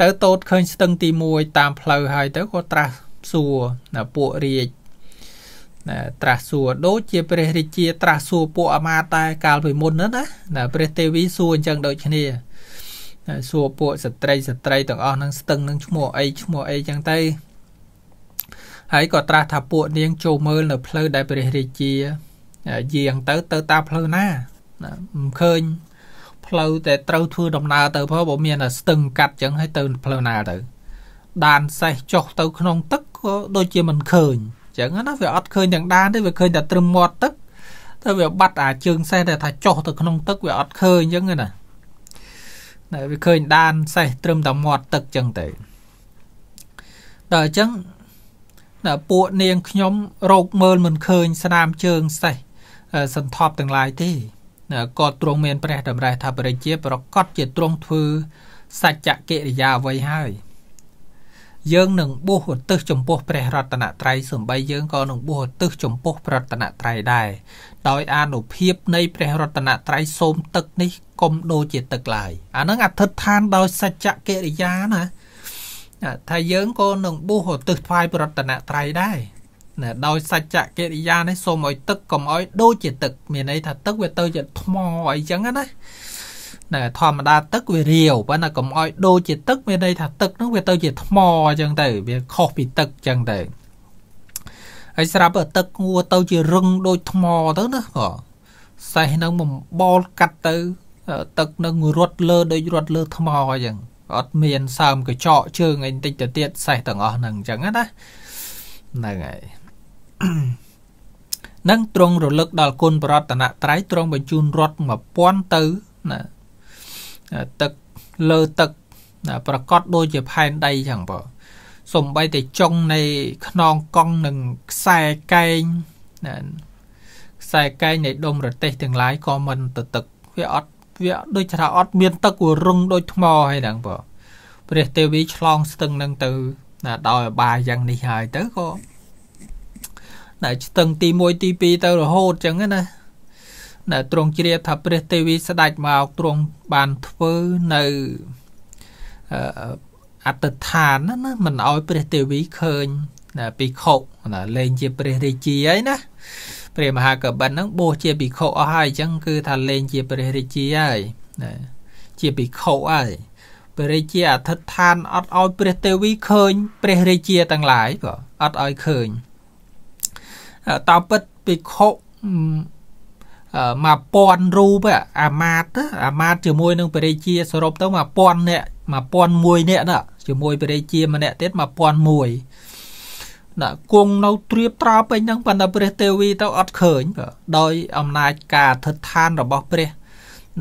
ទៅតូតឃើញ ស្ទឹងទី1តាមផ្លូវហើយទៅក៏ត្រាស់សួរណាពួករាជណាត្រាស់សួរដូចជា ព្រះរាជា ត្រាស់សួរពួកអាមាត្យតែកាលពីមុនហ្នឹងណាណាព្រះទេវីសួរអញ្ចឹងដូចគ្នាណាសួរពួកស្ត្រីស្ត្រីទាំងអស់ហ្នឹងស្ទឹងនឹងឈ្មោះអីឈ្មោះអីអញ្ចឹងទៅហើយក៏ត្រាស់ថាពួកនាងចូលមើលនៅផ្លូវដែលព្រះរាជាយាងទៅ ទៅតាមផ្លូវណាមិនឃើញផ្លូវតែត្រូវធ្វើដំណើរទៅព្រោះបើមានតែស្ទឹងកាត់ចឹងហើយទៅផ្លូវណាទៅ ដាន សេះចុះទៅក្នុងទឹកក៏ដូចជាមិនឃើញចឹងណាវាអត់ឃើញទាំងដានទេវាឃើញតែត្រឹមមាត់ទឹកទៅវាបាត់អាជើងសេះដែលថាចុះទៅក្នុងទឹកវាអត់ឃើញចឹងណាតែវាឃើញដានសេះត្រឹមតែមាត់ទឹកចឹងទៅដល់អញ្ចឹងពួកនាងខ្ញុំរោគមើលមិនឃើញ ស្នាមជើងសេះសន្ធប់ទាំងឡាយទេក៏ទ្រង់មានព្រះ តម្រេះថាបរិជា ប្រកាសជាទ្រង់ធ្វើសច្ចកិរិយាអ្វីហើយយើងនឹងបួសឧទ្ទិសចំពោះព្រះរតនត្រ័យសម្បីយើងក៏នឹងបួសឧទ្ទិសចំពោះព្រះរតនត្រ័យដែរដោយអនុភាពនៃព្រះរតនត្រ័យសូមទឹកនេះកុំដូចជាទឹកឡើយអានឹងអធិដ្ឋានដោយសច្ចកិរិយាណាថាយើងក៏នឹងបួសឧទ្ទិសថ្វាយព្រះរតនត្រ័យដែរណាដោយសច្ចកិរិយានេះសូមឲ្យទឹកកុំឲ្យដូចជាទឹកមានន័យថាទឹកវាទៅជាថ្មអីចឹងណាណាធម្មតាទឹកវារាវប៉ុន្តែកុំឲ្យ ដូចជាទឹកមានន័យថា ទឹកនោះវាទៅជាថ្មអញ្ចឹងទៅវាខុសពីទឹកអញ្ចឹងទៅហើយស្រាប់តែទឹកងួទៅជារឹងដូចថ្មទៅណាក៏សេះនឹងបំបោលកាត់ទៅទឹកនឹងរត់លើដូចរត់លើថ្មអញ្ចឹងអត់មានសើមកញ្ចក់ជើងអីបន្តិចទៅទៀតសេះទាំងអស់ហ្នឹងអញ្ចឹងណាហ្នឹងហើយនឹងទ្រង់រលឹកដល់គុណបរតនត្រ័យទ្រង់បញ្ជូនរត់1000ទៅណាទឹកលើទឹកប្រកាសដូចជាផែនដីចឹងបងសំបីតែចុងនៃខ្នងកង់នឹងខ្សែកែងខ្សែកែងនៃដុំរទេសទាំងឡាយក៏មិនទៅទឹកវាអត់វា ដូចថាអត់មានទឹករឹងដូចថ្មហើយហ្នឹងបងព្រះទេវីឆ្លងស្ទឹង នឹងទៅណាដោយអបាយយ៉ាងនេះហើយទៅក៏ដែលឆ្ទឹងទី1ទី2ទៅរហូតចឹងណាដែលទ្រង់ជ្រាបថាព្រះទេវីស្ដេចមកទ្រង់បានធ្វើនៅអត្តដ្ឋានណាមិនឲ្យព្រះទេវីឃើញណាភិក្ខុណាលែងជា ព្រះរាជាហើយណាព្រះមហាកបិនហ្នឹងបោះជាភិក្ខុអស់ហើយអញ្ចឹងគឺថាលែងជាព្រះរាជាហើយណាជាភិក្ខុហើយព្រះរាជាអធិដ្ឋានអត់ឲ្យព្រះទេវីឃើញ ព្រះរាជាទាំងឡាយក៏អត់ឲ្យឃើញតើពិតភិក្ខុ1000រូបអាមាតអាមាតជាមួយនឹងពរិជាសរុបទៅ1000នាក់1001នាក់ណាជាមួយពរិជាម្នាក់ទៀត1001ណាគង់នៅត្រៀបត្រាពេញហ្នឹងប៉ុន្តែព្រះទេវីទៅអត់ឃើញដោយអំណាចការអធិដ្ឋានរបស់ ព្រះ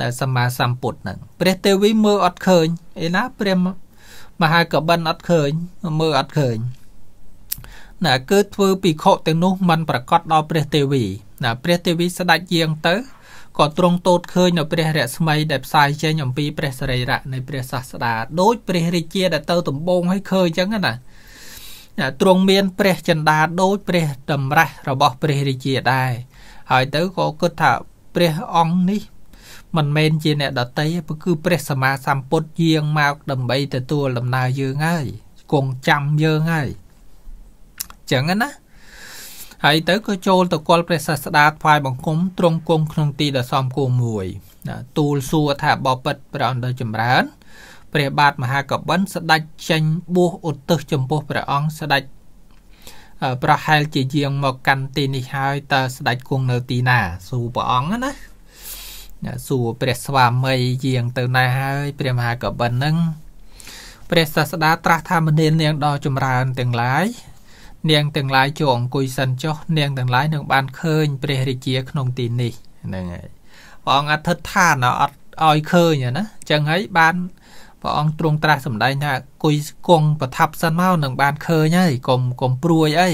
ដែលសម្មាសម្ពុទ្ធហ្នឹងព្រះទេវីមើលអត់ឃើញឯណាព្រះមហាកបិនអត់ឃើញមើលអត់ឃើញណាគឺធ្វើពិខុទាំងនោះមិនប្រកាសដល់ព្រះទេវីណាព្រះទេវីស្ដេចយាងទៅក៏ទ្រង់ទតឃើញនៅព្រះរស្មី ដែលផ្សាយចេញអំពីព្រះសរីរៈនៃព្រះសាស្តាដូចព្រះរាជាដែលទៅដំបងឲ្យឃើញអញ្ចឹងណាណាទ្រង់មាន ព្រះចិន្តាដូចព្រះ តម្រាស់របស់ព្រះរាជាដែរហើយទៅក៏គិតថាព្រះអង្គនេះ មិនមែនជាអ្នកដតីគឺព្រះសម្មាសម្ពុទ្ធយាងមកដើម្បីទទួលដំណើរយើងហើយគង់ចាំយើងហើយចឹងណាហើយទៅក៏ចូលទៅគាល់ព្រះសាស្តាថ្វាយបង្គំទ្រង់គង់ក្នុងទីដ៏សមគួរមួយទូលសួរថាបបិទ្ធព្រះអង្គដ៏ចម្រើនព្រះបាទមហាកបិនស្ដេចចេញបួសឧទ្ទិសចំពោះព្រះអង្គស្ដេចប្រហែលជាយាងមកកាន់ទីនេះហើយតើស្ដេចគង់នៅទីណាសួរព្រះអង្គណាសួរព្រះស្វាមីយាងទៅណាហើយ ព្រះមហាកបិននឹងព្រះសាស្តាត្រាស់ថាមនាលនាងដ៏ចម្រើនទាំងឡាយនាងទាំងឡាយចូលអង្គុយសិនចុះនាងទាំងឡាយនឹងបានឃើញព្រះរាជាក្នុងទីនេះហ្នឹងហើយព្រះអង្គអធិដ្ឋានអត់ឲ្យឃើញណាអញ្ចឹងហើយបានព្រះអង្គទ្រង់ត្រាស់សម្ដែងថាគុយគង់ប្រថាប់សិនមកនឹងបានឃើញហើយកុំកុំព្រួយអី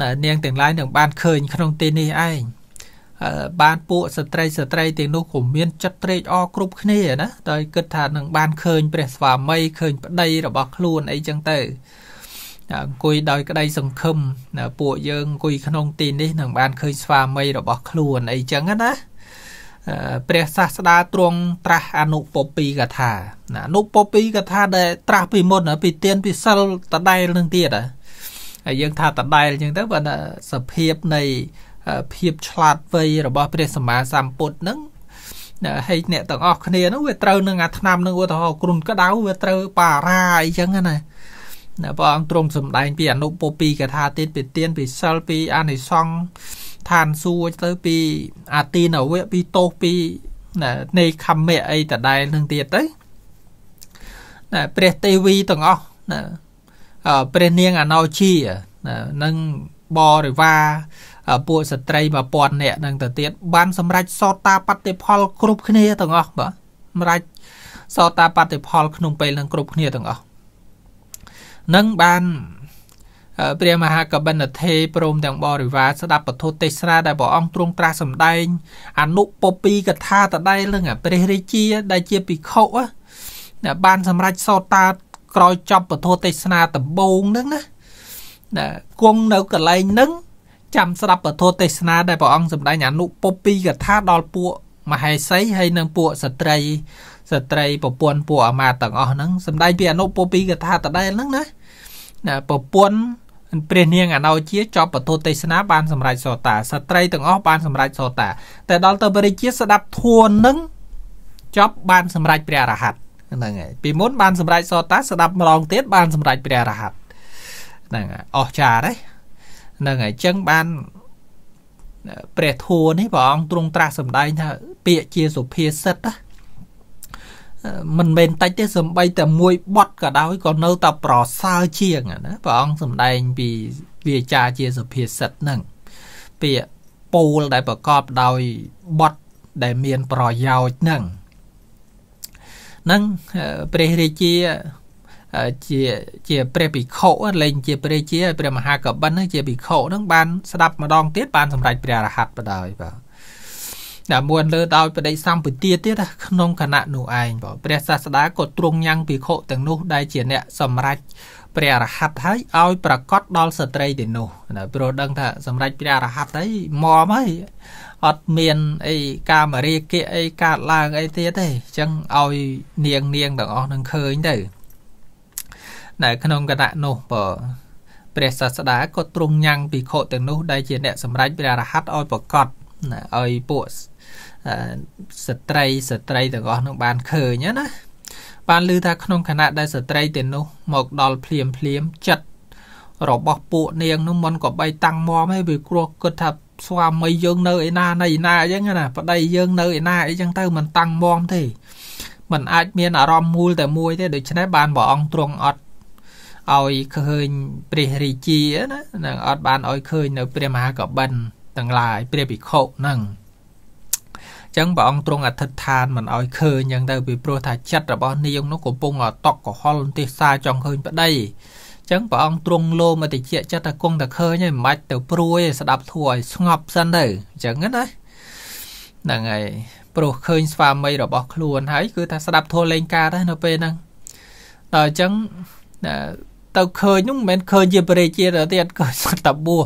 ណែនាងទាំងឡាយនឹងបានឃើញក្នុងទីនេះឯងបានពួកស្ត្រីស្ត្រីទាំងនោះក៏មានចិត្តត្រេកអរគ្រប់គ្នាណាតែគិតថានឹងបានឃើញព្រះស្វាមីឃើញប្តីរបស់ខ្លួនអីចឹងទៅអង្គុយដោយក្តីសង្ឃឹមពួកយើងអង្គុយក្នុងទីនេះនឹងបានឃើញស្វាមីរបស់ខ្លួនអីចឹងណាព្រះសាស្តាទ្រង់ត្រាស់អនុពពីកថាអនុពពីកថាដែលត្រាស់ពីមុនពីទៀនពីសិលតដែលនឹងទៀតហើយយើង ថាតដែលចឹងទៅបើសភាពនៃភាពឆ្លាតវៃរបស់ ព្រះ សម្មាសម្ពុទ្ធនឹងហើយអ្នកទាំងអស់គ្នានោះវាត្រូវនឹងអាឆ្នាំនឹងឧទាហរណ៍គ្រុនក្តៅវាត្រូវ បារាអីចឹងណាព្រះអង្គទ្រង់សម្ដែងពីអនុពពីកថាទៀតពីទានពីសិលពីអនិសង្ឃឋានសួគ៌ទៅពីអាទីនវៈពីទោសពីនៃខមៈអីតដែលនឹងទៀតទៅណាព្រះទេវីទាំងអស់ណាព្រះនាងអនោជានឹងបរិវាពួកស្ត្រី1000នាក់នឹងទៅទៀតបានសម្រេចសតាបតិផលគ្រប់គ្នាទាំងអស់បាទសម្រេចសតាបតិផលក្នុងពេលនឹងគ្រប់គ្នាទាំងអស់នឹងបានព្រះមហាកបិនធេព្រមទាំងបរិវារស្ដាប់ពធទេសនាដែលព្រះអង្គទ្រង់ត្រាស់សម្ដែងអនុពពីកថាតដែលនឹងព្រះរាជាដែលជាភិក្ខុណាបានសម្រេចសោតាក្រោយចប់ពធទេសនាដំបូងហ្នឹងណាណាគង់នៅកន្លែងហ្នឹងចាំស្ដាប់ពធទេសនាដែលព្រះអង្គសម្ដែងអនុពពីកថាដល់ពួកមហេសីហើយនិងពួកស្ត្រីស្ត្រីប្រពន្ធពួកអាមាត្យទាំងអស់ហ្នឹងសំដែងពីអនុពុពីកថាតដែលហ្នឹងណាណាប្រពន្ធព្រះនាងអនោជាចប់បទទេសនាបានសម្រេចសតាស្ត្រីទាំងអស់បានសម្រេចសតាតែដល់ទៅព្រះរាជាស្ដាប់ធួននឹងចប់បានសម្រេចព្រះរហ័តហ្នឹងហើយពីមុន បានសម្រេចសតា ស្ដាប់ម្ដងទៀតបានសម្រេចព្រះរហ័តហ្នឹងហើយអស្ចារ្យហ្នឹងហើយអញ្ចឹងបានព្រះធួនេះព្រះអង្គទ្រង់ត្រាស់សម្ដែងថាពាក្យជាសុភាសិតណាមិនមែនតិចទេសំបីតែមួយបត់ក៏ដោយក៏នៅតែប្រសើរជាងណាព្រះអង្គសម្ដែងពីវាចាជាសុភាសិតហ្នឹងពាក្យពោលដែលប្រកបដោយបត់ដែលមានប្រយោជន៍ហ្នឹងហ្នឹងព្រះរាជាជាជាព្រះភិក្ខុលែងជាព្រះជាព្រះមហាកបិនជាភិក្ខុហ្នឹងបានស្ដាប់ម្ដងទៀតបានសម្រេចព្រះរហ័តបដ ாய் បាទដែលមួនលើដោយបដិសម្ពទាទៀតក្នុងគណៈនោះឯងបងព្រះសាស្តាក៏ទ្រង់ញ៉ាំងភិក្ខុទាំងនោះ ដែលជា អ្នកសម្រេចព្រះរហັດហើយឲ្យប្រកាសដល់ស្ត្រីទីនោះណាព្រោះដឹងថាសម្រេចព្រះរហັດហើយមមហើយអត់មានអីកាមរាគៈអីកាត់ឡើងអីទៀតទេអញ្ចឹងឲ្យនាងនាងទាំងអស់នឹងឃើញទៅនៅក្នុងគណៈនោះបើព្រះសាស្តាក៏ទ្រង់ញ៉ាំងភិក្ខុទាំងនោះដែលជាអ្នកសម្រេចព្រះរហັດឲ្យប្រកាសណាឲ្យពួកស្ត្រីស្ត្រីទាំងអស់នឹងបានឃើញណាបានឮថាក្នុងខណៈដែលស្ត្រីទាំងនោះ មកដល់ភ្លាមភ្លាមចិត្តរបស់ពួកនាងនោះមិនក៏បីតាំងមមឯងវាគ្រោះគិតថាស្វាមីយើងនៅឯណាណៃណាអញ្ចឹងណាប្តីយើងនៅឯណាអីចឹងទៅមិនតាំងមមទេมันអាចមានអារម្មណ៍មូលតែមួយទេដូច្នេះបានព្រះអង្គទ្រង់អត់ឲ្យឃើញព្រះរាជាណានឹងអត់បានឲ្យឃើញនៅ ព្រះមហាកបិនទាំងឡាយ ព្រះភិក្ខុហ្នឹងអញ្ចឹងព្រះអង្គទ្រង់អធិដ្ឋានមិនឲ្យឃើញអញ្ចឹងទៅពីព្រោះថាចិត្តរបស់នាងនោះកំពុងតក់កុហលទេសសាចង់ឃើញប្តីចឹងព្រះអង្គទ្រង់លោមតិជាចិត្តតែគង់តែឃើញហើយមិនបាច់ទៅព្រួយស្ដាប់ធัวឲ្យស្ងប់សិនទៅអញ្ចឹងណាហ្នឹងហើយព្រោះឃើញស្វាមីរបស់ខ្លួនហើយគឺថាស្ដាប់ធัวលេងការទៅនៅពេលហ្នឹងដល់អញ្ចឹងទៅឃើញនោះមិនមែនឃើញជាបរិជាទៅទៀតឃើញសត្វតបួ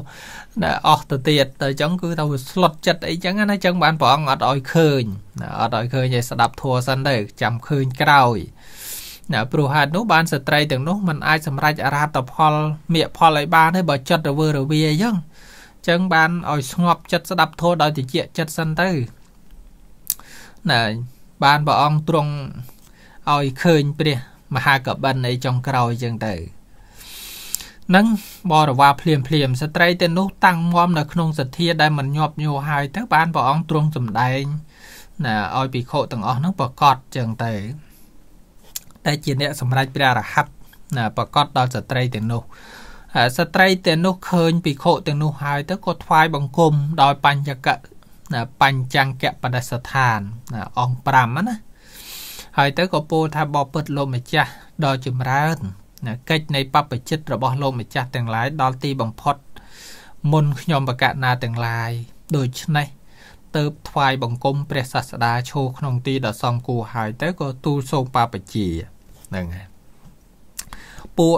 ណាអស់ទៅទៀតទៅអញ្ចឹងគឺថាវាស្លុតចិត្តអីចឹងណាអញ្ចឹងបានព្រះអង្គអត់ឲ្យឃើញណាអត់ឲ្យឃើញឲ្យស្ដាប់ធัวសិនទៅចាំឃើញក្រោយណាព្រោះហេតុនោះបានស្ត្រីទាំងនោះมันអាចសម្រេចអរហត្តផលមគ្គផលឲ្យបានទេបើចិត្តរវើរវាយអញ្ចឹងអញ្ចឹងបានឲ្យស្ងប់ចិត្តស្ដាប់ធัวដោយតិចចិត្តសិនទៅណាបានព្រះអង្គទ្រង់ឲ្យឃើញព្រះមហាកបិនអីចុងក្រោយអញ្ចឹងទៅនិងបរិវារភ្លាមភ្លាមស្ត្រីទាំងនោះតាំងមមនៅក្នុងសទ្ធាដែលមិនញាប់ញួរហើយទៅបានព្រះអង្គទ្រង់សម្ដែងណាឲ្យភិក្ខុទាំងអស់នោះប្រកាសចឹងទៅតែជាអ្នកសម្រេចព្រះរហ័តណាប្រកាសដល់ស្ត្រីទាំងនោះស្ត្រីទាំងនោះឃើញភិក្ខុទាំងនោះហើយ ទៅក៏ថ្វាយបង្គំដោយបញ្ចកបញ្ចង្គបដិស្ថានអង្គ5ណាហើយទៅក៏ពោលថាបបិទ្ធលោកម្ចាស់ដ៏ចម្រើនណាកិច្ចនៃបព្វជិតរបស់លោកម្ចាស់ទាំងឡាយដល់ទី បំផុត មុនខ្ញុំ បកណាទាំងឡាយដូច្នេះទៅថ្វាយបង្គំព្រះសាស្តាឈោក្នុងទីដ៏សមគួរហើយ ទៅក៏ទូលសូមបព្វជិហ្នឹងហើយពួក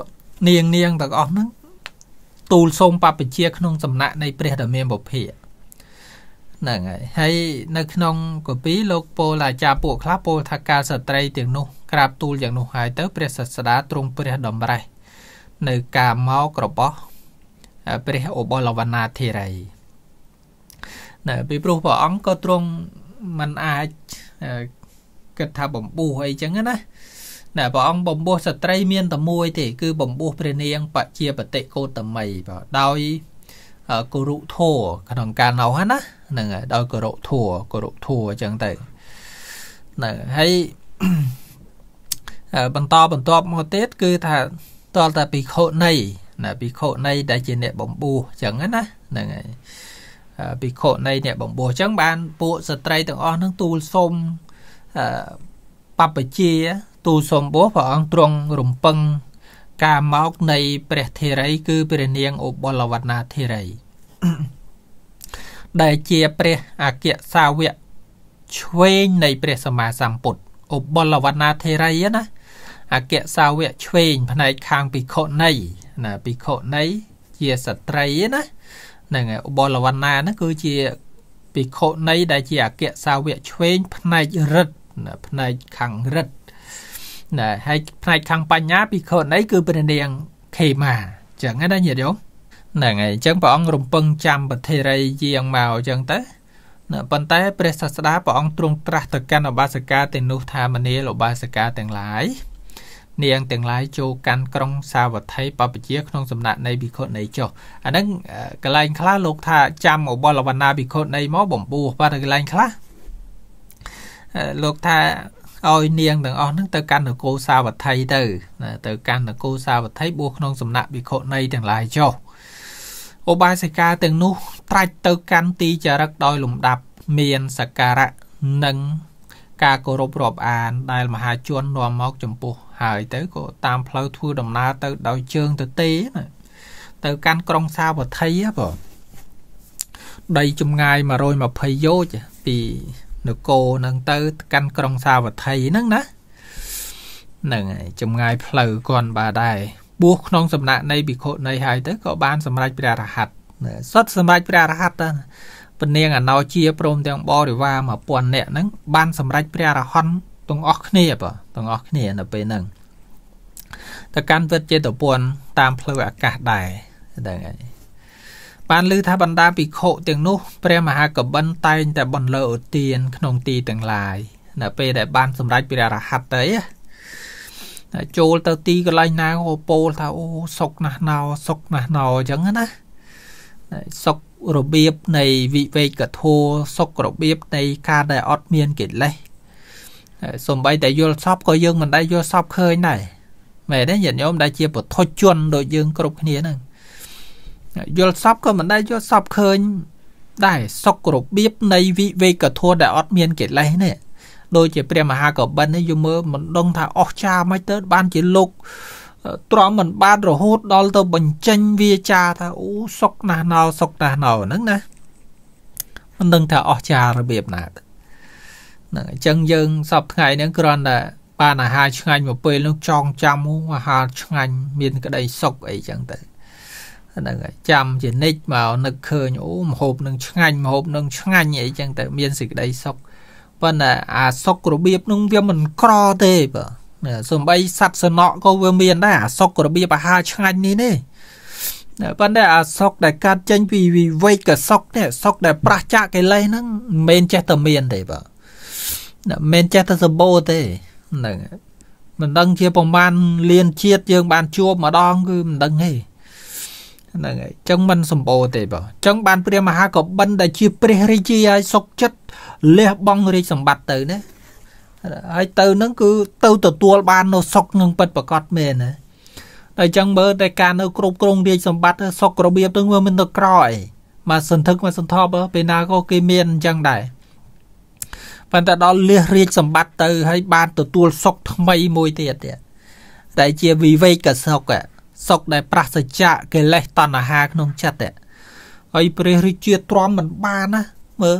នាងនាងទាំងអស់ហ្នឹងទូលសូមបព្វជិក្នុងសំណាក់នៃព្រះដ៏មានបុព្វភាហ្នឹងហើយហើយនៅក្នុងកូពីលោកពោលអាចារ្យពួកខ្លះពោលថាការស្ត្រីទាំងនោះក្រាបទូលយ៉ាងនោះហើយទៅព្រះសាស្តាទ្រង់ព្រះតម្រេះនៅ ការមករបស់ព្រះអបលវណ្ណាធិរីណែពីព្រោះព្រះអង្គក៏ទ្រង់មិនអាចគិតថាបំពោះអីចឹងណាណែព្រះអង្គបំពោះស្ត្រីមានតែមួយទេគឺ បំពោះព្រះនាងបជាបតិកោតមីបាទដោយគរុធัวក្នុងការណោះណាហ្នឹងហើយដោយគរុធัวគរុធัวអញ្ចឹងទៅហ្នឹងហើយបន្តបន្តមកទៀតគឺថាតលតាភិក្ខុនៃណាភិក្ខុនៃដែលជាអ្នកបំពោះអញ្ចឹងណាហ្នឹងហើយភិក្ខុនៃអ្នកបំពោះអញ្ចឹងបានពួកស្ត្រីទាំងអស់ហ្នឹងទូលសុំបពជា ទូលសុំពោះព្រះអង្គទ្រង់រំពឹងការមកនៃព្រះធេរី គឺព្រះនាងឧបលវណ្ណាធេរីដែលជាព្រះអគ្គសាវកឆ្វេងនៃព្រះ សម្មាសម្ពុទ្ធឧបលវណ្ណាធេរីណាអគ្គសាវកឆ្វេងផ្នែកខាងភិក្ខុនីណាភិក្ខុនីជាស្ត្រីណាហ្នឹងហើយឧបលវណ្ណាហ្នឹងគឺជាភិក្ខុនីដែលជាអគ្គសាវកឆ្វេងផ្នែករិទ្ធផ្នែកខាងរិទ្ធណែហើយផ្នែកខាងបញ្ញាភិក្ខុនេះគឺព្រះនាង ខេមាចឹងណាញាតិយោមហ្នឹងហើយអញ្ចឹងព្រះអង្គរំពឹងចាំពធិរីយាងមកអញ្ចឹងទៅណាប៉ុន្តែព្រះសាស្តាព្រះអង្គទ្រង់ត្រាស់ទៅកាន់ឧបាសិកាទាំងនោះថាមនាលឧបាសិកាទាំងឡាយនាងទាំងឡាយចូលកាន់ក្រុងសាវត្ថីបព្វជិយក្នុងសំណាក់នៃភិក្ខុនៃចុះអាហ្នឹងកលែងខ្លះលោកថាចាំឧបលវណ្ណាភិក្ខុនៃមកបំពោះបាទកលែងខ្លះលោកថាឲ្យនាងទាំងអស់ហ្នឹងទៅកាន់នគរសាវត្ថីទៅណាទៅកាន់នគរសាវត្ថីបួសក្នុងសំណាក់ភិក្ខុនីទាំងឡាយចុះឧបាសិកាទាំងនោះ ត្រាច់ទៅកាន់ទីចរិកដោយលំដាប់មានសក្ការៈនិងការគោរពរាប់អានដែលមហាជននាំមកចំពោះ ហើយទៅក៏តាមផ្លូវធ្វើដំណើរទៅដោយជើងទៅទេណាទៅកាន់ក្រុងសាវត្ថីបងដីចម្ងាយ120យោជពីនគរហ្នឹងទៅកាន់ក្រុងសាវត្ថីហ្នឹងណាហ្នឹងហើយចម្ងាយផ្លូវគាត់បាទដែរពោះក្នុងសំណាក់នៃភិក្ខុនៃហើយទៅក៏បានសម្រេចព្រះរហ័តសុទ្ធសម្រេចព្រះរហ័តទៅពនាងអណោជាព្រមទាំងបរិវារ1000នាក់ហ្នឹងបានសម្រេចព្រះរហន្តទាំងអស់គ្នាបើទាំងអស់គ្នានៅពេលហ្នឹងទៅកាន់វិទ្យាតពុនតាមផ្លូវអាកាសដែរហ្នឹងហើយបានឮថាបណ្ដាភិក្ខុទាំងនោះព្រះមហាកបិនតែងតែបន្លឺឧទានក្នុងទីទាំងឡាយនៅពេលដែលបាន សម្រេចព្រះរហັດទៅណាចូលទៅទីកន្លែងណាក៏ពោលថាអូសុកណាស់ណោសុកណាស់ណោអញ្ចឹងណាសុករបៀបនៃវិវេកធัวសុខរបៀបនៃការដែលអត់មានកិលេសសំបីតែយល់សពក៏យើងមិនដែលយល់សពឃើញដែរមែនទេញាតិញោមដែលជាពុទ្ធជនដូចយើងគ្រប់គ្នាហ្នឹងយល់សពក៏មិនដែលយល់សពឃើញ ដែរសុខរបៀបនៃវិវេកធម៌ដែលអត់មានកិលេសនេះដូចជាព្រះមហាកបិននេះយល់មើលមិនដឹងថាអស្ចារ្យមិនទៅ បាន ជាលោកទ្រាំមិនបានរហូតដល់ទៅបញ្ចេញវាចាថាអូសុកណាស់ណោសុកណាស់ណោហ្នឹងណាមិនដឹងថាអស្ចារ្យរបៀបណាហ្នឹងអញ្ចឹងយើងសពថ្ងៃហ្នឹងគ្រាន់តែបានអាហារឆ្ងាញ់មួយពេលនោះចងចាំអាហារឆ្ងាញ់មានក្តីសុខអីចឹងទៅហ្នឹងហើយចាំជានិច្ចមកនឹកឃើញអូមហូបនឹងឆ្ងាញ់មហូបនឹងឆ្ងាញ់អីចឹងទៅមានសេចក្តីសុខប៉ុន្តែអាសុខរបៀបនឹងវាមិនក្រទេបើសំបីសត្វសណក់ក៏វាមានដែរអាសុខរបៀបអាហារឆ្ងាញ់នេះទេប៉ុន្តែអាសុខដែលកាត់ចេញពីវិវេកសុខទេសុខដែលប្រះចាកកិលេសហ្នឹងមិនមែនចេះតែមានទេបើមិនមែនចេះតែសម្បូរទេហ្នឹងមិនដឹងជាប្រមាណលានជាតិយើងបានជួបម្ដង គឺមិនដឹងទេហ្នឹងហើយអញ្ចឹងមិនសម្បូរទេបងអញ្ចឹងបានព្រះមហាកបិនដែលជាព្រះរាជាឲ្យសុខចិត្តលះបង់រាជសម្បត្តិទៅណាហើយទៅហ្នឹងគឺទៅទទួលបាននូវសុខនឹងពិតប្រកបមែនណាតែអញ្ចឹងមើលតែការនៅគ្រប់គ្រងរាជសម្បត្តិសុខរបៀបទៅមើលមិនទៅក្រអីមកសន្ធឹកមកសន្ធប់ពេលណាក៏គេមានអញ្ចឹងដែរប៉ុន្តែដល់លះរាជសម្បត្តិទៅហើយបាន ទទួលសុខថ្មីមួយទៀតទៀតតែជាវិវេកសុខហ្នឹងសុខដែលប្រសច្ចៈកិលេសតណ្ហាក្នុងចិត្តហើយព្រះរាជាទ្រាំមិនបានណា មើល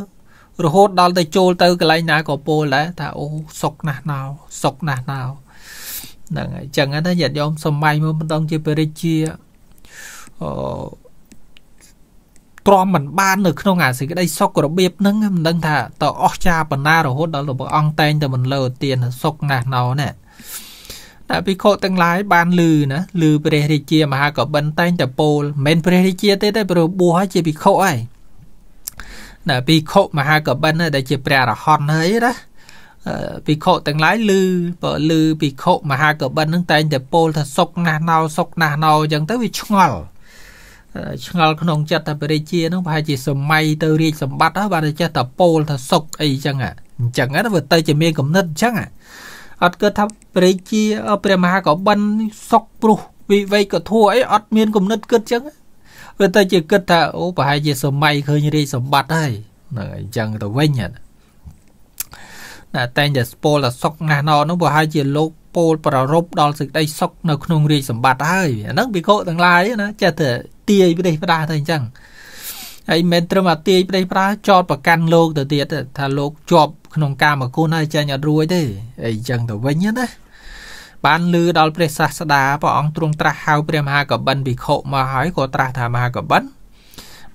រហូតដល់ទៅចូលទៅកន្លែងណាក៏ពោលដែរថាអូសុកណាស់ណោសុកណាស់ណោហ្នឹងហើយអញ្ចឹងណាញាតិញោមសម្បែងមើលម្ដងជាពរិជាអឺទ្រាំមិនបាននៅក្នុងអាសេចក្តីសុខរបៀបហ្នឹងមិនដឹងថាតើអស់ចាប៉ុណ្ណារហូតដល់របស់អង្គតែងតែមិនលើទានសុកណាស់ណោណាតែភិក្ខុទាំងឡាយបានលឺណាលឺព្រះរាជាមហាកបិនតែងតែពោលមិនមែនព្រះរាជាទេតែព្រោះបួសហើយជាភិក្ខុហើយណាភិក្ខុមហាកបិនដែលជាព្រះអរហន្តហើយណាភិក្ខុទាំងឡាយឮបើឮភិក្ខុមហាកបិននឹងតែងតែពោលថាសុកណាស់ណោសុកណាស់ណោអញ្ចឹងទៅវាឆ្ងល់ឆ្ងល់ក្នុងចិត្តថាព្រះរាជានឹងប្រហែលជា សម័យទៅរាជសម្បត្តិហើយបានតែចេះតែពោលថាសុកអីអញ្ចឹងអញ្ចឹងណាវាទៅជាមានគំនិតអញ្ចឹងអត់គិតថាព្រះជាព្រះមហាកបិនសុកព្រោះវិវេកក៏ធួអីអត់មានគំនិតគិតចឹងវាតែជាគិតថាអូប្រហែលជា សម័យឃើញរាជសម្បត្តិហើយហ្នឹងអញ្ចឹងទៅវិញណាតែងតែស្ពល់តែសុកណាស់ណោនោះប្រហែលជាលោកពោលប្ររពដល់សេចក្តីសុកនៅ ក្នុងរាជសម្បត្តិហើយអាហ្នឹងភិក្ខុទាំងឡាយណាចេះតែទាយប្រទេសផ្ដាស់ទៅអញ្ចឹងហើយមិនត្រឹមអាទាយប្តីប្រាចោតប្រកាន់លោកទៅទៀតថាលោកជាប់ក្នុងកាមគុណហើយចាញ់អត់រួចទេអីចឹងទៅវិញណាបានលឺដល់ព្រះសាស្តាព្រះអង្គទ្រង់ត្រាស់ហៅព្រះមហាកបិនភិក្ខុមកហើយក៏ត្រាស់ថាមហាកបិន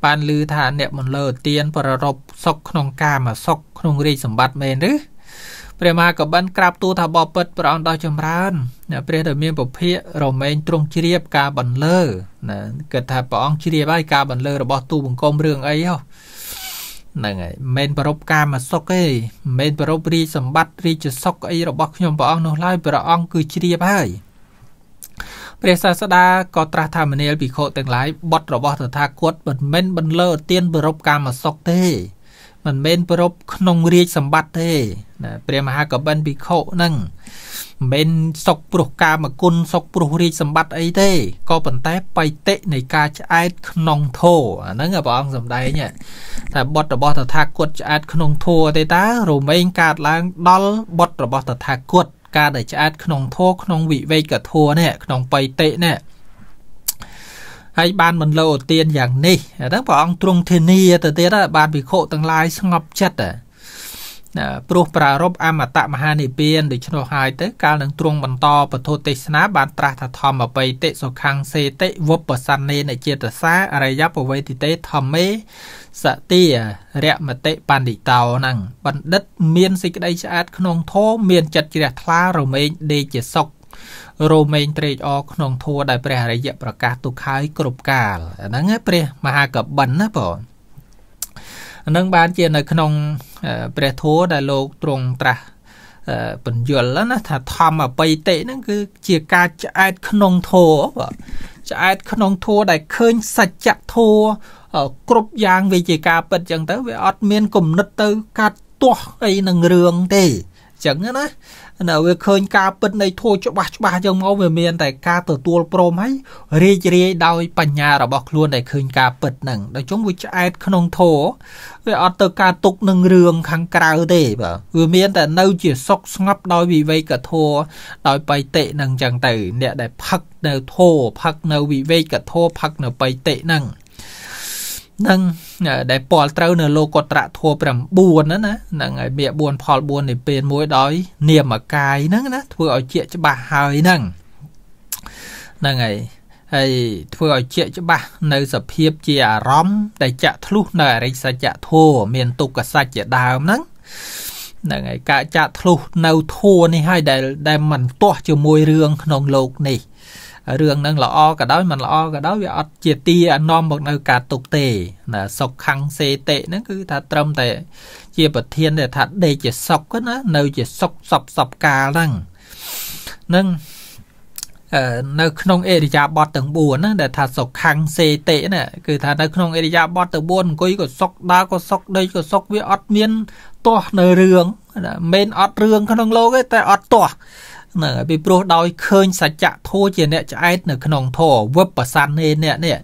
បានលឺថាអ្នកមិនលើទានប្ររពសុខក្នុងកាមសុខក្នុងរាជសម្បត្តិមែនឬព្រះមហាកបិនក្រាបទូលថាបបពិតព្រះអង្គដ៏ចម្រើនព្រះដែលមានពភៈរមែងទ្រង់ជ្រាបការបន្លឺណាគិតថាព្រះអង្គជ្រាបហើយការបន្លឺរបស់ទូបង្គំរឿងអីហ៎ហ្នឹងហើយមិនប្រົບកាមសុខទេមិនប្រົບរីសម្បត្តិរីជសុខអីរបស់ខ្ញុំព្រះអង្គនោះឡើយព្រះអង្គគឺជ្រាបហើយព្រះសាស្តាក៏ត្រាស់ថាមនាលភិក្ខុទាំងឡាយបុតរបស់តថាគតមិនមែនបន្លឺទានប្រົບកាមសុខទេមិនមែនប្រពក្នុងរាជសម្បត្តិទេណាព្រះមហាកបិនភិក្ខុនឹងមិនមែនសុកព្រោះកាមគុណសុកព្រោះរាជសម្បត្តិអីទេក៏ប៉ុន្តែបៃតិនៃការឆ្អែតក្នុងធោអាហ្នឹងព្រះអង្គសម្ដែងថាបុត្ររបស់តថាគតឆ្អែតក្នុងធោទេតារមែងកាត់ឡើង ដល់បុត្ររបស់តថាគតការដែលឆ្អែតក្នុងធោក្នុងវិវេកធោនេះក្នុងបៃតិនេះហើយបានមិនលោទានយ៉ាងនេះទៅព្រះអង្គទ្រង់ធានាទៅទៀតបានភិក្ខុទាំងឡាយស្ងប់ចិត្តព្រោះប្រារព្ធអមតមហានិព្វានដូច្នោះហើយទៅកាលនឹងទ្រង់បន្តពធទេសនាបានត្រាស់ថាធម្មបិតិសុខੰសេតិវុបសន្នេនចេតសាអរិយពវេទិតេធម្មេសតិរមតិបណ្ឌិតោហ្នឹងបណ្ឌិតមានសេចក្តីឆ្អាត ក្នុងធម៌មានចិត្តជ្រះថ្លារមែងដេកជាសុខរមែងត្រេកអរក្នុងធัวដែលព្រះអរិយប្រកាសទុកហើយគ្រប់កាលហ្នឹងព្រះមហាកបិនណាបងនឹងបានជានៅ ក្នុងព្រះធัวដែលលោកទ្រង់ត្រាស់ពញ្ញុលណាថាធម្មអបិតិហ្នឹងគឺជាការឆ្អែតក្នុងធัวបងឆ្អែតក្នុងធัวដែលឃើញសច្ចធัวគ្រប់យ៉ាងវាជាការពិតចឹងទៅ វាអត់មានគំនិតទៅ កាត់ទាស់អីនឹងរឿងទេចឹងណានៅវាឃើញ ការពិតនៃធូរច្បាស់ច្បាស់ចឹងមកវាមាន តែការទទួលព្រមហើយរីករាយដោយបញ្ញារបស់ខ្លួនដែលឃើញការពិតហ្នឹងដូច្នេះវាឆ្អែតក្នុងធូរវាអត់ទៅការទុកនឹងរឿងខាងក្រៅទេបាទវាមានតែនៅជាសុខស្ងប់ដោយវិវេកធូរដោយបៃតិហ្នឹងចឹងទៅអ្នកដែលផឹកនៅធូរផឹកនៅវិវេកធូរផឹកនៅបៃតិហ្នឹងនឹងដែលពលត្រូវ នៅលោកត្រៈធัว9ហ្នឹងណាហ្នឹងហើយមាគ4ផល4នៃពេលមួយដោយនាមកាយហ្នឹងណាធ្វើឲ្យជាច្បាស់ហើយហ្នឹងហ្នឹងហើយហើយធ្វើឲ្យជាច្បាស់នៅ សភាពជាអារម្មណ៍ដែលចាក់ធ្លុះនៅអរិយសច្ចធัวមានទុក្ខសច្ចជាដើមហ្នឹងហ្នឹងហើយការចាក់ធ្លុះនៅធัวនេះហើយដែលដែលមិនទាស់ជាមួយរឿងក្នុងលោកនេះរឿងនឹងល្អក៏ដោយមិនល្អក៏ដោយវាអត់ជាទានាំមកនៅ ការទុកទេណាសុខខੰងសេតិហ្នឹងគឺថាត្រឹមតែ ជាប្រធាន ដែលថាដេកជាសុខណានៅជាសុខសពសពកាលហ្នឹងនឹងនៅក្នុងអេរិយាបថទាំង4ណាដែលថាសុខੰងសេតិណាគឺថានៅក្នុងអេរិយាបថទាំង4អង្គុយក៏សុខដើរក៏សុខដេកក៏សុខវាអត់មានទាស់នៅរឿងមិនអត់រឿងក្នុងលោកទេតែអត់ទាស់ហ្នឹងហើយពីព្រោះដោយឃើញសច្ចធัวជាអ្នកឆ្អែតនៅក្នុងធัวវិបសាននេះអ្នកនេះ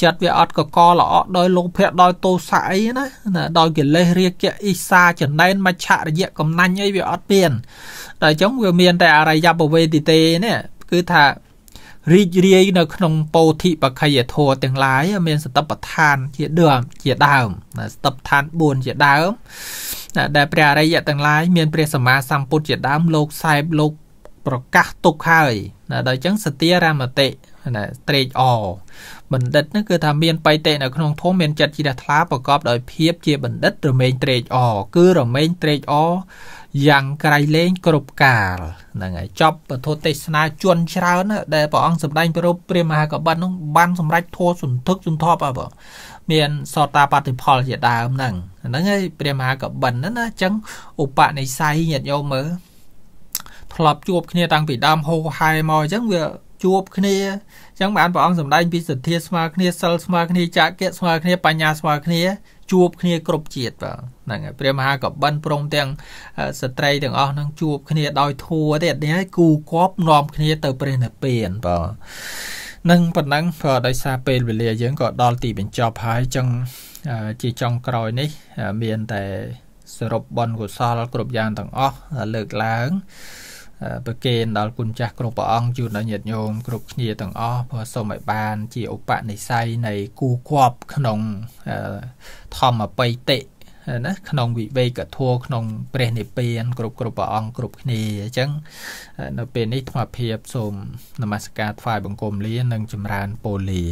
ចិត្តវាអត់កកល្អដោយលោភៈដោយទោសៈអីណាណាដោយកិលេសរាគៈអ៊ីសាចំណែនមច្ឆរយៈកំណាញ់អីវាអត់មានតែអញ្ចឹងវាមានតែអរិយបវេទិទេនេះគឺថារីករាយនៅក្នុងពោធិបក្ខយធัวទាំងឡាយ មានសតបឋានជាដើមជាដើមសតបឋាន4ជាដើម ដែលព្រះអរិយទាំងឡាយមានព្រះសម្មាសម្ពុទ្ធជាដើមលោកសែបលោកប្រកាសទុកហើយណាដោយចឹងសតិរមតិណាត្រេកអបណ្ឌិតនោះគឺថាមានបៃតេនៅក្នុងធម៌មានចិត្តជ្រះថ្លាប្រកបដោយភាពជាបណ្ឌិតរមែងត្រេកអគឺរមែងត្រេកអយ៉ាងក្រៃលែងគ្រប់កាលហ្នឹងហើយចប់ពធទេសនាជន់ច្រើនដែលព្រះអង្គសម្ដែងប្រពព្រះមហាកបិននោះបានសម្រេចធម៌សន្ធឹកសន្ធប់អើបងមានសតាបតិផលជាដើមហ្នឹងហ្នឹងហើយព្រះមហាកបិនហ្នឹងណាអញ្ចឹងឧបនិស្ស័យញាតិញោមមើលធ្លាប់ជួប គ្នាតាំងពីដើមហូហែមកអញ្ចឹងវាជួបគ្នាអញ្ចឹងបានព្រះអង្គសម្ដែងពីសទ្ធាស្មើគ្នាសិលស្មើគ្នាចាគៈស្មើគ្នាបញ្ញាស្មើគ្នាជួបគ្នាគ្រប់ជាតិបាទហ្នឹងហើយព្រះមហាកបិនព្រមទាំងស្ត្រីទាំងអស់ហ្នឹងជួបគ្នាដោយធัวទេនេះហើយគូគប់នាំគ្នា ទៅព្រះនិព្វានបាទនឹងប៉ុណ្ណឹងព្រោះដោយសារពេលវេលាយើងក៏ដល់ទីបញ្ចប់ហើយចឹងជាចុងក្រោយនេះមានតែសរុបបនកុសលគ្រប់យ៉ាងទាំងអស់លើកឡើងប្រគេនដល់គុណចាស់គ្រប់ព្រះអង្គជូនដល់ញាតិញោមគ្រប់គ្នាទាំងអស់ព្រោះសូមឲ្យបានជាឧបនិស្ស័យនៃគូគប់ក្នុងធម្មបិតិណាក្នុងវិវេកធัวក្នុងព្រះនិព្វាន គ្រប់គ្រប់ព្រះអង្គគ្រប់គ្នាអញ្ចឹងនៅពេលនេះថ្មភាពសូមនមស្ការថ្វាយបង្គំលានិងចម្រើនពូលា